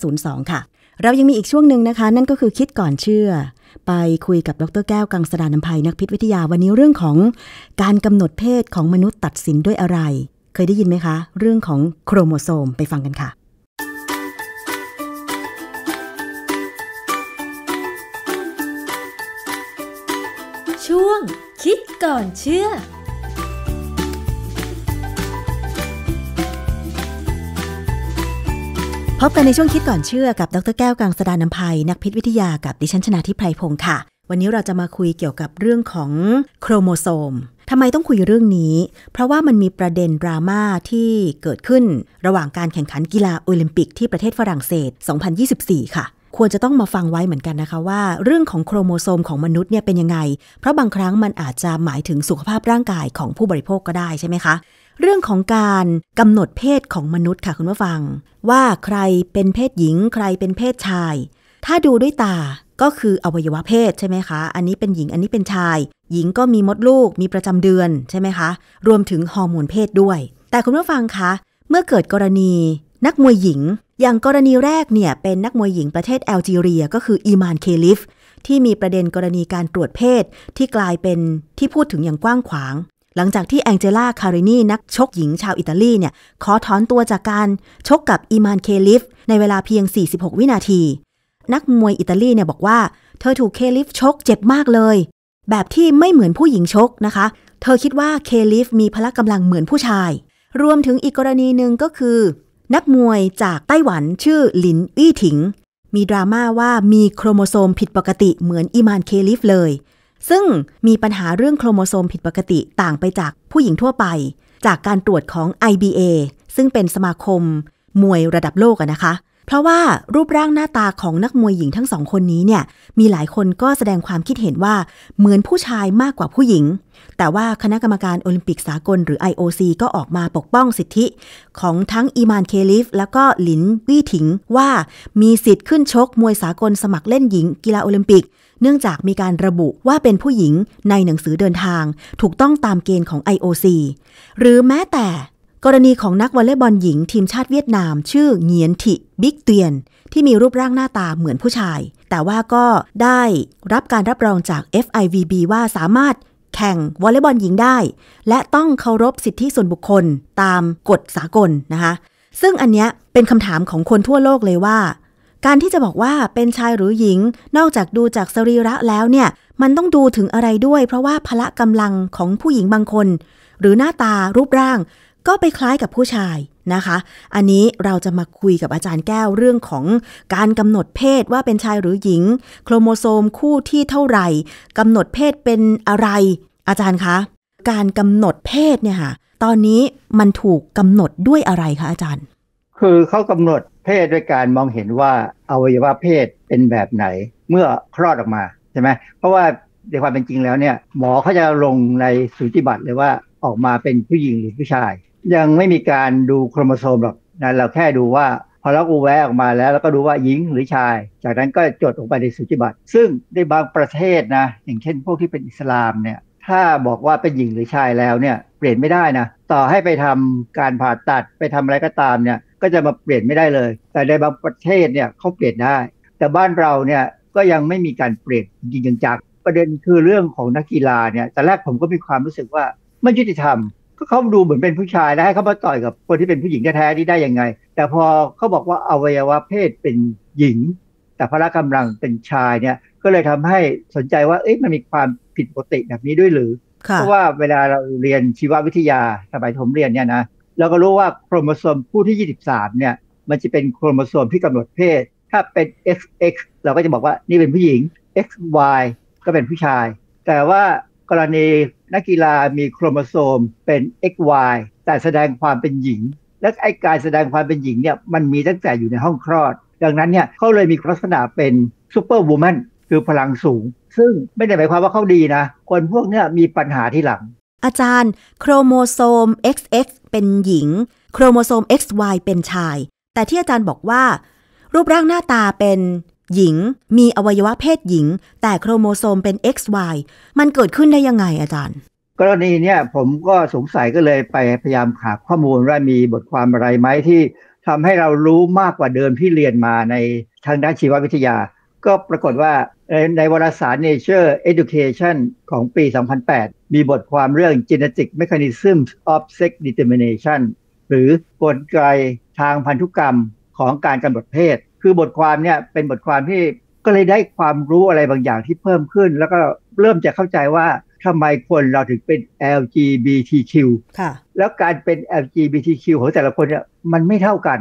1502ค่ะ เรายังมีอีกช่วงหนึ่งนะคะ นั่นก็คือคิดก่อนเชื่อไปคุยกับดรแก้ว กังสดานนภัยนักพิษวิทยาวันนี้เรื่องของ การกำหนดเพศของมนุษย์ตัดสินด้วยอะไร เคยได้ยินไหมคะ เรื่องของโครโมโซม ไปฟังกันค่ะ ช่วง คิดก่อนเชื่อพบกันในช่วงคิดก่อนเชื่อกับดรแก้วกังสดานนภัย นักพิษวิทยา กับดิฉันชนาทิพไพรพงศ์ค่ะ วันนี้เราจะมาคุยเกี่ยวกับเรื่องของโครโมโซมทำไมต้องคุยเรื่องนี้ เพราะว่ามันมีประเด็นดราม่าที่เกิดขึ้นระหว่างการแข่งขันกีฬาโอลิมปิกที่ประเทศฝรั่งเศส 2024 ค่ะ ควรจะต้องมาฟังไว้เหมือนกันนะคะว่า เรื่องของโครโมโซมของมนุษย์เนี่ยเป็นยังไง เพราะบางครั้งมันอาจจะหมายถึงสุขภาพร่างกายของผู้บริโภคก็ได้ใช่ไหมคะเรื่องของการกำหนดเพศของมนุษย์ค่ะคุณผู้ฟัง ว่าใครเป็นเพศหญิงใครเป็นเพศชาย ถ้าดูด้วยตาก็คืออวัยวะเพศ ใช่ไหมคะ อันนี้เป็นหญิงอันนี้เป็นชาย หญิงก็มีมดลูกมีประจำเดือนใช่ไหมคะ รวมถึงฮอร์โมนเพศด้วยแต่คุณผู้ฟังคะ เมื่อเกิดกรณีนักมวยหญิง อย่างกรณีแรกเนี่ยเป็นนักมวยหญิงประเทศแอลจีเรีย ก็คืออีมานเคลิฟที่มีประเด็นกรณีการตรวจเพศที่กลายเป็นที่พูดถึงอย่างกว้างขวางหลังจากที่แองเจล่าคารินีนักชกหญิงชาวอิตาลีเนี่ย ขอถอนตัวจากการชกกับอีมานเคลิฟในเวลาเพียง 46 วินาที นักมวยอิตาลีเนี่ย บอกว่า เธอถูกเคลิฟชกเจ็บมากเลย แบบที่ไม่เหมือนผู้หญิงชกนะคะ เธอคิดว่าเคลิฟมีพละกำลังเหมือนผู้ชาย รวมถึงอีกกรณีหนึ่งก็คือ นักมวยจากไต้หวันชื่อหลินอี้ถิง มีดราม่าว่ามีโครโมโซมผิดปกติเหมือนอีมานเคลิฟเลยซึ่งมีปัญหาเรื่องโครโมโซมผิดปกติต่างไปจากผู้หญิงทั่วไป จากการตรวจของ IBA ซึ่งเป็นสมาคมมวยระดับโลกนะคะ เพราะว่ารูปร่างหน้าตาของนักมวยหญิงทั้งสองคนนี้เนี่ยมีหลายคนก็แสดงความคิดเห็นว่าเหมือนผู้ชายมากกว่าผู้หญิง แต่ว่าคณะกรรมการโอลิมปิกสากลหรือ IOC ก็ออกมาปกป้องสิทธิ ของทั้งอีมานเคลิฟแล้วก็หลินวี่ถิงว่ามีสิทธิ์ขึ้นชกมวยสากลสมัครเล่นหญิง กีฬาโอลิมปิกเนื่องจากมีการระบุว่าเป็นผู้หญิงในหนังสือเดินทางถูกต้องตามเกณฑ์ของ IOC หรือแม้แต่กรณีของนักวอลเลย์บอลหญิงทีมชาติเวียดนาม ชื่อเงียนทิบิ๊กเตียน ที่มีรูปร่างหน้าตาเหมือนผู้ชาย แต่ว่าก็ได้รับการรับรองจาก FIVB ว่าสามารถแข่งวอลเลย์บอลหญิงได้ และต้องเคารพสิทธิส่วนบุคคลตามกฎสากลนะคะซึ่งอันเนี้ยเป็นคำถามของคนทั่วโลกเลยว่าการที่จะบอกว่าเป็นชายหรือหญิงนอกจากดูจากสรีระแล้วเนี่ยมันต้องดูถึงอะไรด้วยเพราะว่าพละกำลังของผู้หญิงบางคน หรือหน้าตารูปร่าง ก็ไปคล้ายกับผู้ชายนะคะ อันนี้เราจะมาคุยกับอาจารย์แก้วเรื่องของการกำหนดเพศว่าเป็นชายหรือหญิง โครโมโซมคู่ที่เท่าไหร่กำหนดเพศเป็นอะไร อาจารย์คะการกำหนดเพศเนี่ยค่ะ ตอนนี้มันถูกกำหนดด้วยอะไรคะอาจารย์ คือเขากำหนดเพศด้วยการมองเห็นว่าอวัยวะเพศเป็นแบบไหนเมื่อคลอดออกมาใช่ไหมเพราะว่าในความเป็นจริงแล้วเนี่ยหมอเขาจะลงในสูติบัตรเลยว่าออกมาเป็นผู้หญิงหรือผู้ชาย ยังไม่มีการดูโครโมโซมหรอกนะเราแค่ดูว่าพอรักอูแวออกมาแล้วแล้วก็ดูว่าหญิงหรือชาย จากนั้นก็จดลงไปในสูติบัตร ซึ่งในบางประเทศนะอย่างเช่นพวกที่เป็นอิสลามเนี่ยถ้าบอกว่าเป็นหญิงหรือชายแล้วเนี่ยเปลี่ยนไม่ได้นะต่อให้ไปทำการผ่าตัดไปทำอะไรก็ตามเนี่ยก็จะมาเปลี่ยนไม่ได้เลย แต่ในบางประเทศเนี่ยเขาเปลี่ยนได้ แต่บ้านเราเนี่ยก็ยังไม่มีการเปลี่ยนจริงจังประเด็นคือเรื่องของนักกีฬาเนี่ยแต่แรกผมก็มีความรู้สึกว่าไม่ยุติธรรมก็เขาดูเหมือนเป็นผู้ชาย แล้วให้เขามาต่อยกับคนที่เป็นผู้หญิงแท้ๆนี่ได้ยังไง แต่พอเขาบอกว่าอวัยวะเพศเป็นหญิง แต่พละกำลังเป็นชายเนี่ยก็เลยทำให้สนใจว่าเอ๊ะมันมีความผิดปกติแบบนี้ด้วยหรือ เพราะว่าเวลาเราเรียนชีววิทยาสมัยผมเรียนเนี่ยนะ เราก็รู้ว่าโครโมโซมผู้ที่ 23เนี่ย มันจะเป็นโครโมโซมที่กำหนดเพศ ถ้าเป็น XX เราก็จะบอกว่านี่เป็นผู้หญิง XY ก็เป็นผู้ชาย แต่ว่ากรณีนักกีฬามีโครโมโซมเป็น XY แต่แสดงความเป็นหญิง และไอ้การแสดงความเป็นหญิงเนี่ย มันมีตั้งแต่อยู่ในห้องคลอด ดังนั้นเนี่ย เขาเลยมีลักษณะเป็นซูเปอร์วูแมนคือพลังสูงซึ่งไม่ได้หมายความว่าเขาดีนะ คนพวกเนี้ยมีปัญหาที่หลัง อาจารย์ โครโมโซม XX เป็นหญิง โครโมโซม XY เป็นชาย แต่ที่อาจารย์บอกว่า รูปร่างหน้าตาเป็นหญิง มีอวัยวะเพศหญิง แต่โครโมโซมเป็น XY มันเกิดขึ้นได้ยังไง อาจารย์ กรณีเนี่ยผมก็สงสัยก็เลยไปพยายามหาข้อมูลว่ามีบทความอะไรไหมที่ทำให้เรารู้มากกว่าเดิมที่เรียนมาในทางด้านชีววิทยา ก็ปรากฏว่าในวารสาร Nature Education ของปี 2008 มีบทความเรื่อง Genetic Mechanisms of Sex Determination หรือกลไกทางพันธุกรรมของการกำหนดเพศ คือบทความเนี่ยเป็นบทความที่ก็เลยได้ความรู้อะไรบางอย่างที่เพิ่มขึ้น แล้วก็เริ่มจะเข้าใจว่าทำไมคนเราถึงเป็น LGBTQ ค่ะ แล้วการเป็น LGBTQ ของแต่ละคนเนี่ยมันไม่เท่ากัน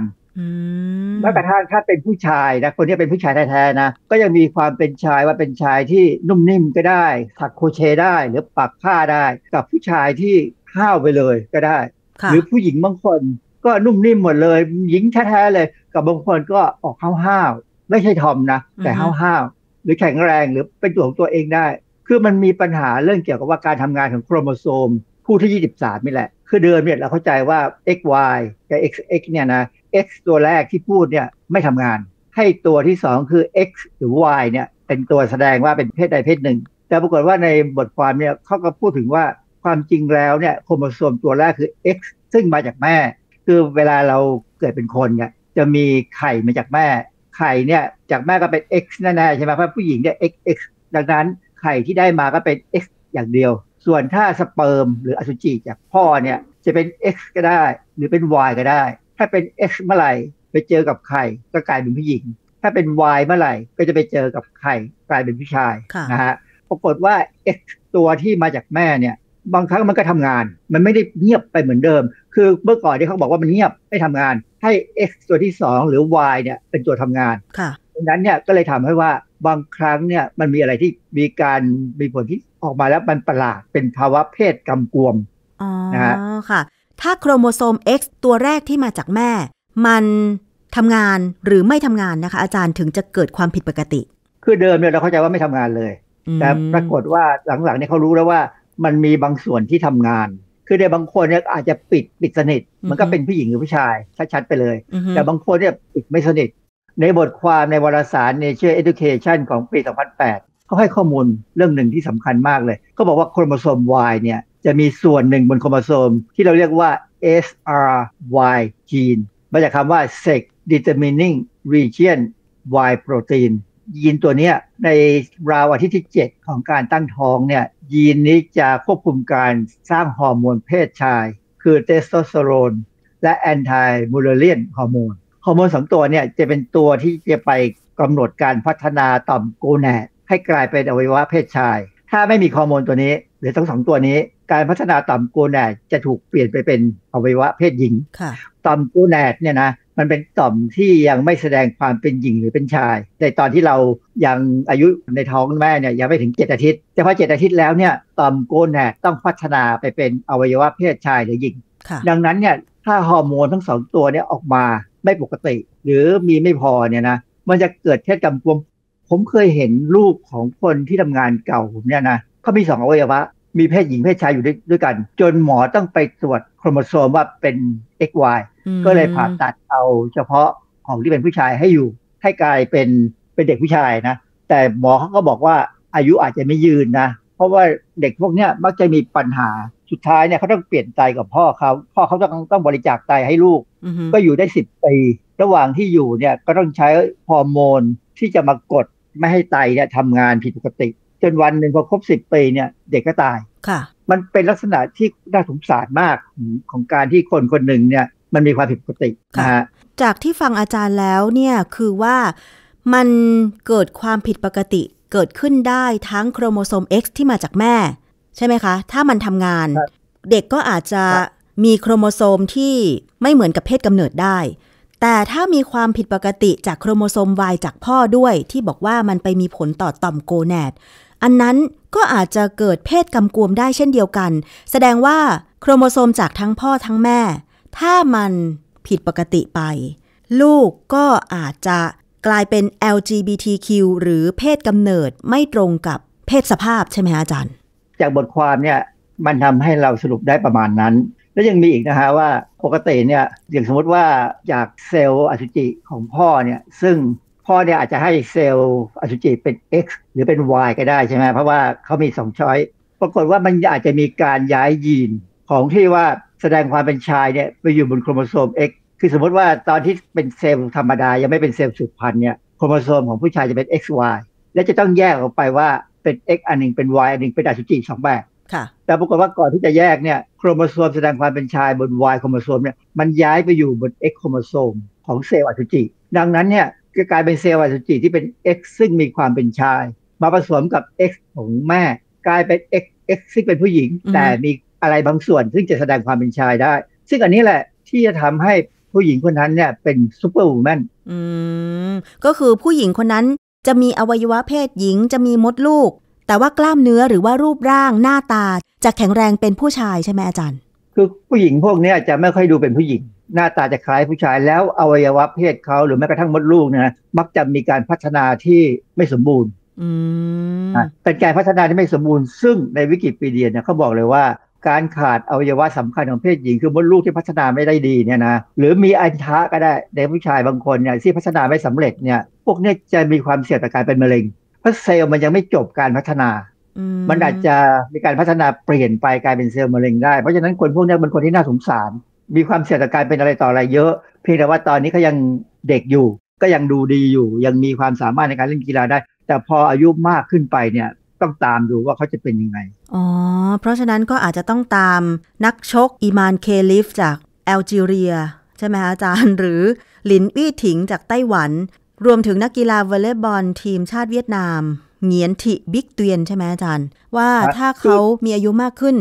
แม้กระทั่งถ้าเป็นผู้ชายนะ คนที่เป็นผู้ชายแท้ๆนะ ก็ยังมีความเป็นชายว่าเป็นชายที่นุ่มนิ่มก็ได้ถักโคเชได้ หรือปักผ้าได้ กับผู้ชายที่ห้าวไปเลยก็ได้ หรือผู้หญิงบางคน ก็นุ่มนิ่มหมดเลย หญิงแท้ๆเลย กับบางคนก็ออกห้าวๆไม่ใช่ทอมนะ แต่ห้าวๆหรือแข็งแรงหรือเป็นตัวของตัวเองได้ คือมันมีปัญหาเรื่องเกี่ยวกับว่าการทำงานของโครโมโซม คู่ที่ 23นี่แหละ คือเดิมเนี่ยเราเข้าใจว่า XY กับ XX เนี่ยนะ x ตัวแรกที่พูดเนี่ยไม่ทำงาน ให้ตัวที่สองคือ x หรือ y เนี่ยเป็นตัวแสดงว่าเป็นเพศใดเพศหนึ่ง แต่ปรากฏว่าในบทความเนี่ยเขาก็พูดถึงว่าความจริงแล้วเนี่ยโครโมโซมตัวแรกคือ x ซึ่งมาจากแม่ คือเวลาเราเกิดเป็นคนเนี่ยจะมีไข่มาจากแม่ไข่เนี่ยจากแม่ก็เป็น x แน่ๆใช่ไหมเพราะผู้หญิงเนี่ย xx ดังนั้น ไข่ที่ได้มาก็เป็น x อย่างเดียว ส่วนถ้าสเปิร์มหรืออสุจิจากพ่อเนี่ยจะเป็น x ก็ได้ หรือเป็น y ก็ได้ถ้าเป็น X เมื่อไหร่ไปเจอกับใคร ก็กลายเป็นผู้หญิง ถ้าเป็น Y เมื่อไหร่ก็จะไปเจอกับใครกลายเป็นผู้ชายนะฮะปรากฏว่า X ตัวที่มาจากแม่เนี่ยบางครั้งมันก็ทำงาน มันไม่ได้เงียบไปเหมือนเดิม คือเมื่อก่อนที่เขาบอกว่ามันเงียบไม่ทำงาน ให้ x ตัวที่ 2 หรือ y เนี่ยเป็นตัวทำงานค่ะดังนั้นเนี่ยก็เลยทำให้ว่า บางครั้งเนี่ยมันมีอะไรที่มีการมีผลที่ออกมาแล้วมันประหลาดเป็นภาวะเพศกำกวมอ๋อค่ะถ้าโครโมโซม X ตัวแรกที่มาจากแม่ มันทำงานหรือไม่ทำงานนะคะอาจารย์ถึงจะเกิดความผิดปกติ คือเดิมเนี่ยเราเข้าใจว่าไม่ทำงานเลย แต่ปรากฏว่าหลังๆเนี่ยเขารู้แล้วว่า มันมีบางส่วนที่ทำงาน คือในบางคนเนี่ยอาจจะปิดปิดสนิท มันก็เป็นผู้หญิงหรือผู้ชายชัด ๆ ไปเลย แต่บางคนเนี่ยปิดไม่สนิท ในบทความในวารสาร Nature Education ของปี 2008 เขาให้ข้อมูลเรื่องหนึ่งที่สำคัญมากเลยเขาบอกว่าโครโมโซม Y เนี่ยจะมีส่วนหนึ่งบนโครโมโซมที่เราเรียกว่า SRY ยีนมาจากคำว่า sex determining region Y protein ยีนตัวนี้ในราวอาทิตย์ที่ 7 ของการตั้งท้องเนี่ยยีนนี้จะควบคุมการสร้างฮอร์โมนเพศชาย คือเทสโทสเตอโรนและแอนตี้มูเลเลียนฮอร์โมนฮอร์โมนสองตัวเนี่ยจะเป็นตัวที่จะไปกำหนดการพัฒนาต่อมโกแนให้กลายเป็นอวัยวะเพศชาย ถ้าไม่มีฮอร์โมนตัวนี้หรือทั้งสองตัวนี้การพัฒนาต่อมโกนแนดจะถูกเปลี่ยนไปเป็นอวัยวะเพศหญิงต่อมโกนแนดเนี่ยนะมันเป็นต่อมที่ยังไม่แสดงความเป็นหญิงหรือเป็นชายในตอนที่เรายังอายุในท้องแม่เนี่ยยังไม่ถึงเจ็ดอาทิตย์ แต่พอเจ็ดอาทิตย์แล้วเนี่ยต่อมโกนแนดต้องพัฒนาไปเป็นอวัยวะเพศชายหรือหญิงดังนั้นเนี่ยถ้าฮอร์โมนทั้งสองตัวเนี่ยออกมาไม่ปกติหรือมีไม่พอเนี่ยนะมันจะเกิดเพศกำกวมผมเคยเห็นรูปของคนที่ทำงานเก่าผมเนี่ยนะเขามีสองอวัยวะมีเพศหญิงเพศชายอยู่ด้วยกัน จนหมอต้องไปตรวจโครโมโซมว่าเป็น XY ก็เลยผ่าตัดเอาเฉพาะของที่เป็นผู้ชายให้อยู่ ให้กลายเป็นเป็นเด็กผู้ชายนะ แต่หมอเขาก็บอกว่าอายุอาจจะไม่ยืนนะ เพราะว่าเด็กพวกเนี้ยมักจะมีปัญหา สุดท้ายเนี่ยเขาต้องเปลี่ยนใจกับพ่อเขาพ่อเขาต้องต้องบริจาคไตให้ลูก ก็อยู่ได้สิบปีระหว่างที่อยู่เนี่ยก็ต้องใช้ฮอร์โมนที่จะมากดไม่ให้ไตเนี่ยทำงานผิดปกติจนวันหนึ่งพอครบสิบปีเนี่ยเด็กก็ตายค่ะมันเป็นลักษณะที่น่าสงสารมากของการที่คนคนหนึ่งเนี่ยมันมีความผิดปกตินะฮะจากที่ฟังอาจารย์แล้วเนี่ยคือว่ามันเกิดความผิดปกติเกิดขึ้นได้ทั้งโครโมโซม X ที่มาจากแม่ ใช่ไหมคะ ถ้ามันทำงาน เด็กก็อาจจะมีโครโมโซมที่ไม่เหมือนกับเพศกำเนิดได้ แต่ถ้ามีความผิดปกติจากโครโมโซม Y จากพ่อด้วยที่บอกว่ามันไปมีผลต่อต่อมโกแนดอันนั้นก็อาจจะเกิดเพศกำกวมได้เช่นเดียวกัน แสดงว่าโครโมโซมจากทั้งพ่อทั้งแม่ ถ้ามันผิดปกติไป ลูกก็อาจจะกลายเป็น LGBTQ หรือเพศกำเนิดไม่ตรงกับเพศสภาพใช่ไหมอาจารย์ จากบทความเนี่ย มันทำให้เราสรุปได้ประมาณนั้น แล้วยังมีอีกนะฮะว่าปกติเนี่ย อย่างสมมติว่าจากเซลล์อสุจิของพ่อเนี่ยซึ่งพ่อเนี่ยอาจจะให้เซลล์อสุจิเป็น X หรือเป็น Y ก็ได้ใช่ไหม เพราะว่าเขามีสองช้อย ปรากฏว่ามันอาจจะมีการย้ายยีน ของที่ว่าแสดงความเป็นชายเนี่ยไปอยู่บนโครโมโซม X คือสมมติว่าตอนที่เป็นเซลล์ธรรมดา ยังไม่เป็นเซลล์สืบพันธุ์เนี่ยโครโมโซมของผู้ชายจะเป็น XY และจะต้องแยกออกไปว่าเป็น X อันหนึ่งเป็น Y อันหนึ่งเป็นอสุจิสองแบบ ค่ะ แต่ปรากฏว่าก่อนที่จะแยกเนี่ยโครโมโซมแสดงความเป็นชายบน Y โครโมโซมเนี่ยมันย้ายไปอยู่บน X โครโมโซมของเซลล์อสุจิดังนั้นเนี่ยก็กลายเป็นเซลล์อสุจิที่เป็น X ซึ่งมีความเป็นชาย มาผสมกับ X ของแม่กลายเป็น X X ซึ่งเป็นผู้หญิง แต่มีอะไรบางส่วนซึ่งจะแสดงความเป็นชายได้ ซึ่งอันนี้แหละที่จะทำให้ผู้หญิงคนนั้นเนี่ยเป็นซูเปอร์วูแมนอืมก็คือผู้หญิงคนนั้นจะมีอวัยวะเพศหญิงจะมีมดลูก แต่ว่ากล้ามเนื้อหรือว่ารูปร่างหน้าตา จะแข็งแรงเป็นผู้ชายใช่ไหมอาจารย์ คือผู้หญิงพวกนี้จะไม่ค่อยดูเป็นผู้หญิงหน้าตาจะคล้ายผู้ชายแล้วอวัยวะเพศเขาหรือแม้กระทั่งมดลูกนะมักจะมีการพัฒนาที่ไม่สมบูรณ์เป็นการพัฒนาที่ไม่สมบูรณ์ซึ่งในวิกิพีเดียเนี่ยเขาบอกเลยว่า การขาดอวัยวะสำคัญของเพศหญิงคือมดลูกที่พัฒนาไม่ได้ดีเนี่ยนะหรือมีอันทะก็ได้ในผู้ชายบางคนเนี่ยที่พัฒนาไม่สำเร็จเนี่ยพวกนี้จะมีความเสี่ยงต่อการเป็นมะเร็งเพราะเซลล์มันยังไม่จบการพัฒนามันอาจจะมีการพัฒนาเปลี่ยนไปกลายเป็นเซลล์มะเร็งได้เพราะฉะนั้นคนพวกนี้เป็นคนที่น่าสงสารมีความเสี่ยงต่อการเป็นอะไรต่ออะไรเยอะ เพียงแต่ว่าตอนนี้เขายังเด็กอยู่ ก็ยังดูดีอยู่ยังมีความสามารถในการเล่นกีฬาได้ แต่พออายุมากขึ้นไปเนี่ยต้องตามดูว่าเขาจะเป็นยังไงอ๋อเพราะฉะนั้นก็อาจจะต้องตามนักชกอีมานเคลิฟ จากแอลจีเรียใช่ไหมคะอาจารย์ หรือหลินอี้ถิงจากไต้หวัน รวมถึงนักกีฬาวอลเลย์บอลทีมชาติเวียดนามเงียนทิบิ๊กเตียนใช่ไหมอาจารย์ ว่าถ้าเขามีอายุมากขึ้น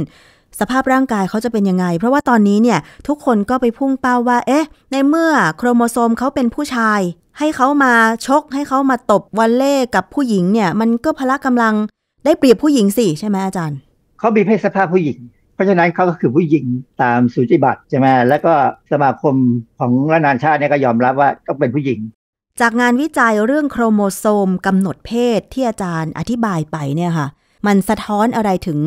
สภาพร่างกายเขาจะเป็นยังไง เพราะว่าตอนนี้เนี่ยทุกคนก็ไปพุ่งเป้าว่า เอ๊ะ ในเมื่อโครโมโซมเขาเป็นผู้ชาย ให้เขามาชก ให้เขามาตบวันเล่กับผู้หญิงเนี่ยมันก็พละกำลังได้เปรียบผู้หญิงสิ ใช่ไหมอาจารย์เขามีเพศสภาพผู้หญิง เพราะฉะนั้นเขาก็คือผู้หญิงตามสูจิบัตรใช่ไหมแล้วก็สมาคมของระนาชาติเนี่ยก็ยอมรับว่าต้องเป็นผู้หญิง จากงานวิจัยเรื่องโครโมโซมกำหนดเพศที่อาจารย์อธิบายไปเนี่ยค่ะมันสะท้อนอะไรถึง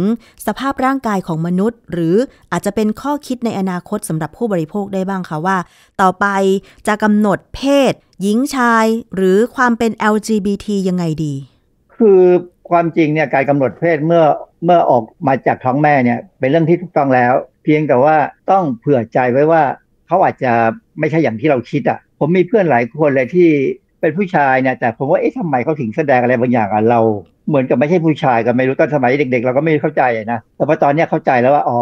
สภาพร่างกายของมนุษย์ หรืออาจจะเป็นข้อคิดในอนาคตสำหรับผู้บริโภคได้บ้างคะว่า ต่อไปจะกำหนดเพศ หญิงชายหรือความเป็น LGBT ยังไงดี คือความจริงเนี่ยการกำหนดเพศเมื่อเมื่อออกมาจากท้องแม่เนี่ยเป็นเรื่องที่ถูกต้องแล้ว เพียงแต่ว่าต้องเผื่อใจไว้ว่า เขาอาจจะไม่ใช่อย่างที่เราคิดอะ่ะผมมีเพื่อนหลายคนเลยที่เป็นผู้ชายเนี่ยแต่ผมว่าเอ๊ะทำไมเขาถึงแสดงอะไรบางอย่างกับเราเหมือนกับไม่ใช่ผู้ชายกันไม่รู้ตอนสมัยเด็กๆ เราก็ไม่เข้าใจนะ แต่พอตอนนี้เข้าใจแล้วว่าอ๋อ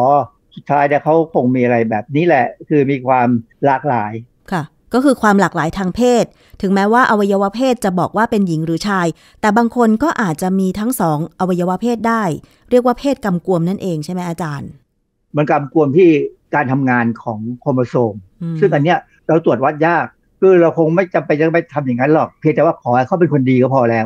สุดท้ายเนี่ยเขาคงมีอะไรแบบนี้แหละ คือมีความหลากหลายค่ะ ก็คือความหลากหลายทางเพศ ถึงแม้ว่าอวัยวะเพศจะบอกว่าเป็นหญิงหรือชาย แต่บางคนก็อาจจะมีทั้งสองอวัยวะเพศได้ เรียกว่าเพศกำกวมนั่นเองใช่ไหมอาจารย์ มันกำกวมที่การทำงานของโครโมโซมซึ่งอันเนี้ยเราตรวจวัดยาก คือเราคงไม่จำเป็นจะไปทำอย่างนั้นหรอกเพียงแต่ว่าขอให้เขาเป็นคนดีก็พอแล้ว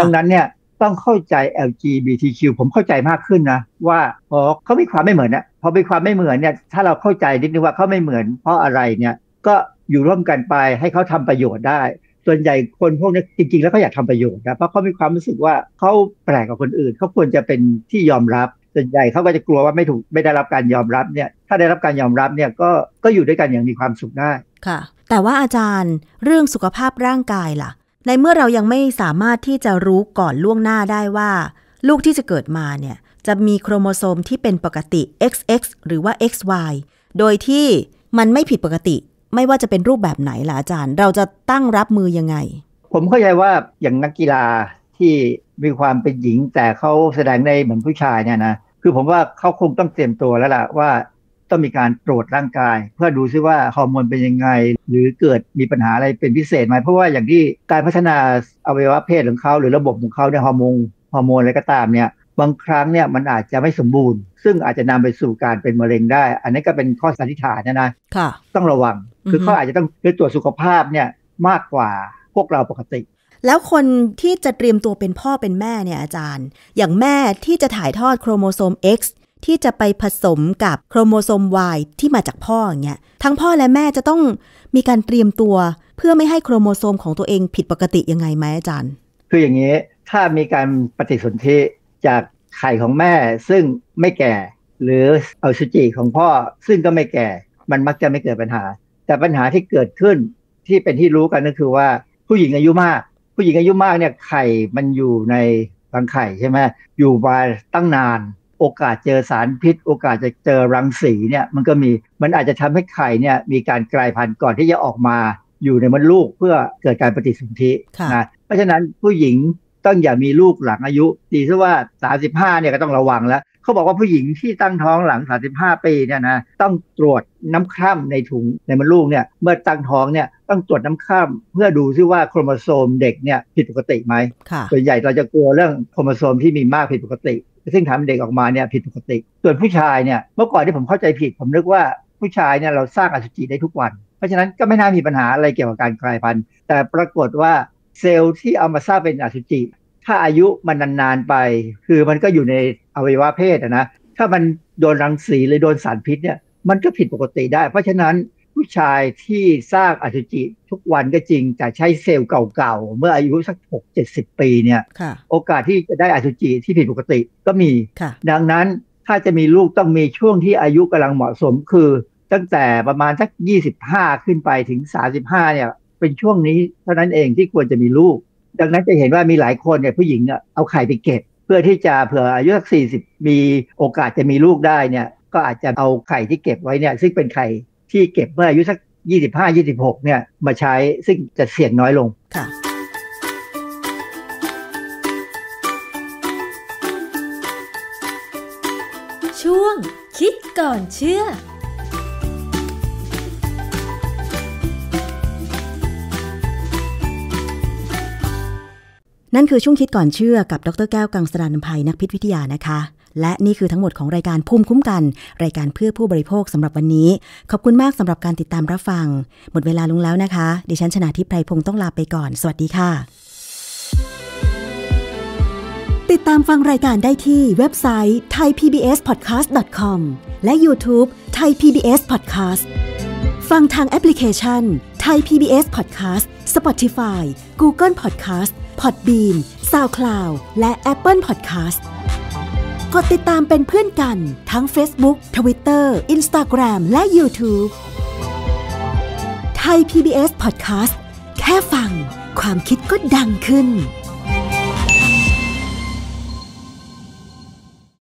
ดังนั้นเนี่ยต้องเข้าใจ LGBTQ ผมเข้าใจมากขึ้นนะว่าอ๋อเขามีความไม่เหมือนนะพอมีความไม่เหมือนเนี่ยถ้าเราเข้าใจนิดนึงว่าเขาไม่เหมือน เพราะอะไรเนี่ยก็อยู่ร่วมกันไปให้เขาทำประโยชน์ได้ ส่วนใหญ่คนพวกนี้จริงๆแล้วเขาอยากทำประโยชน์นะเพราะเขามีความรู้สึกว่าเขาแปลกกว่าคนอื่นเขาควรจะเป็นที่ยอมรับ ส่วนใหญ่เขาก็จะกลัวว่าไม่ถูกไม่ได้รับการยอมรับเนี่ยถ้าได้รับการยอมรับเนี่ยก็ก็อยู่ด้วยกันอย่างมีความสุขได้ค่ะ แต่ว่าอาจารย์เรื่องสุขภาพร่างกายล่ะในเมื่อเรายังไม่สามารถที่จะรู้ก่อนล่วงหน้าได้ว่า ลูกที่จะเกิดมาเนี่ยจะมีโครโมโซมที่เป็นปกติ XX หรือว่า XY โดยที่มันไม่ผิดปกติ ไม่ว่าจะเป็นรูปแบบไหนล่ะอาจารย์ เราจะตั้งรับมือยังไง ผมเข้าใจว่าอย่างนักกีฬาที่มีความเป็นหญิงแต่เขาแสดงในเหมือนผู้ชายเนี่ยนะ คือผมว่าเขาคงต้องเตรียมตัวแล้วล่ะว่าต้องมีการตรวจร่างกายเพื่อดูซิว่าฮอร์โมนเป็นยังไง หรือเกิดมีปัญหาอะไรเป็นพิเศษไหมเพราะว่าอย่างที่การพัฒนาอวัยวะเพศของเขาหรือระบบของเขาในฮอร์โมนฮอร์โมนอะไรก็ตามเนี่ยบางครั้งเนี่ยมันอาจจะไม่สมบูรณ์ ซึ่งอาจจะนำไปสู่การเป็นมะเร็งได้ อันนี้ก็เป็นข้อสันนิษฐานนะนะต้องระวังคือเขาอาจจะต้องไปตรวจสุขภาพเนี่ยมากกว่าพวกเราปกติ แล้วคนที่จะเตรียมตัวเป็นพ่อเป็นแม่เนี่ยอาจารย์ อย่างแม่ที่จะถ่ายทอดโครโมโซม X ที่จะไปผสมกับโครโมโซม Y ที่มาจากพ่ออย่างเงี้ยทั้งพ่อและแม่จะต้องมีการเตรียมตัวเพื่อไม่ให้โครโมโซมของตัวเองผิดปกติยังไงไหมอาจารย์ คืออย่างนี้ถ้ามีการปฏิสนธิจากไข่ของแม่ซึ่งไม่แก่ หรือเอาชุจิของพ่อซึ่งก็ไม่แก่ มันมักจะไม่เกิดปัญหา แต่ปัญหาที่เกิดขึ้นที่เป็นที่รู้กันก็คือว่าผู้หญิงอายุมาก ผู้หญิงอายุมากเนี่ยไข่มันอยู่ในรังไข่ใช่ไหมอยู่มาตั้งนานโอกาสเจอสารพิษ โอกาสจะเจอรังสีเนี่ยมันก็มีมันอาจจะทำให้ไข่เนี่ยมีการกลายพันธุ์ก่อนที่จะออกมาอยู่ในมดลูกเพื่อเกิดการปฏิสนธินะเพราะฉะนั้นผู้หญิงต้องอย่ามีลูกหลังอายุ ดีซะว่า 35เนี่ยก็ต้องระวังแล้ว เขาบอกว่าผู้หญิงที่ตั้งท้องหลัง 35 ปีเนี่ยนะต้องตรวจน้ำคร่ำในถุงในมดลูกเนี่ยเมื่อตั้งท้องเนี่ยต้องตรวจน้ำคร่ำเพื่อดูซิว่าโครโมโซมเด็กเนี่ยผิดปกติไหมส่วนใหญ่เราจะกลัวเรื่องโครโมโซมที่มีมากผิดปกติซึ่งทำเด็กออกมาเนี่ยผิดปกติ ส่วนผู้ชายเนี่ย เมื่อก่อนที่ผมเข้าใจผิด ผมนึกว่าผู้ชายเนี่ยเราสร้างอสุจิได้ทุกวัน เพราะฉะนั้นก็ไม่น่ามีปัญหาอะไรเกี่ยวกับการกลายพันธุ์แต่ปรากฏว่าเซลล์ที่เอามาสร้างเป็นอสุจิ ถ้าอายุมันนานๆไป คือมันก็อยู่ในอวัยวะเพศนะ ถ้ามันโดนรังสี หรือโดนสารพิษเนี่ยมันก็ผิดปกติได้ เพราะฉะนั้นผู้ชายที่สร้างอสุจิทุกวันก็จริงแต่ใช้เซลล์เก่าๆ เมื่ออายุสักหกเจ็ดสิบปีเนี่ยโอกาสที่จะได้อสุจิที่ผิดปกติก็มี ดังนั้นถ้าจะมีลูกต้องมีช่วงที่อายุกำลังเหมาะสมคือตั้งแต่ประมาณสักยี่สิบห้าขึ้นไปถึงสาสิบห้าเนี่ยเป็นช่วงนี้เท่านั้นเองที่ควรจะมีลูก ดังนั้นจะเห็นว่ามีหลายคนเนี่ยผู้หญิงเอาไข่ไปเก็บ เพื่อที่จะเผื่ออายุสักสี่สิบมีโอกาสจะมีลูกได้เนี่ยก็อาจจะเอาไข่ที่เก็บไว้เนี่ยซึ่งเป็นไข่ที่เก็บเมื่ออายุสักยี่สิบห้ายี่สิบหกเนี่ย มาใช้ซึ่งจะเสี่ยงน้อยลง ค่ะ ช่วงคิดก่อนเชื่อ นั่นคือช่วงคิดก่อนเชื่อกับดรแก้วกังสดานนภัยนักพิษวิทยานะคะและนี่คือทั้งหมดของรายการภูมิคุ้มกัน รายการเพื่อผู้บริโภคสำหรับวันนี้ ขอบคุณมากสำหรับการติดตามรับฟัง หมดเวลาลงแล้วนะคะดิฉันชนะทิพไพรพงศ์ต้องลาไปก่อน สวัสดีค่ะ ติดตามฟังรายการได้ที่เว็บไซต์ thaipbspodcast.com และ YouTube Thai PBS Podcast ฟังทางแอปพลิเคชัน Thai PBS Podcast Spotify Google Podcast Podbean SoundCloud และ Apple Podcast ์กดติดตามเป็นเพื่อนกันทั้ง Facebook, Twitter, Instagram และ YouTube ไทย PBS Podcast แค่ฟัง ความคิดก็ดังขึ้น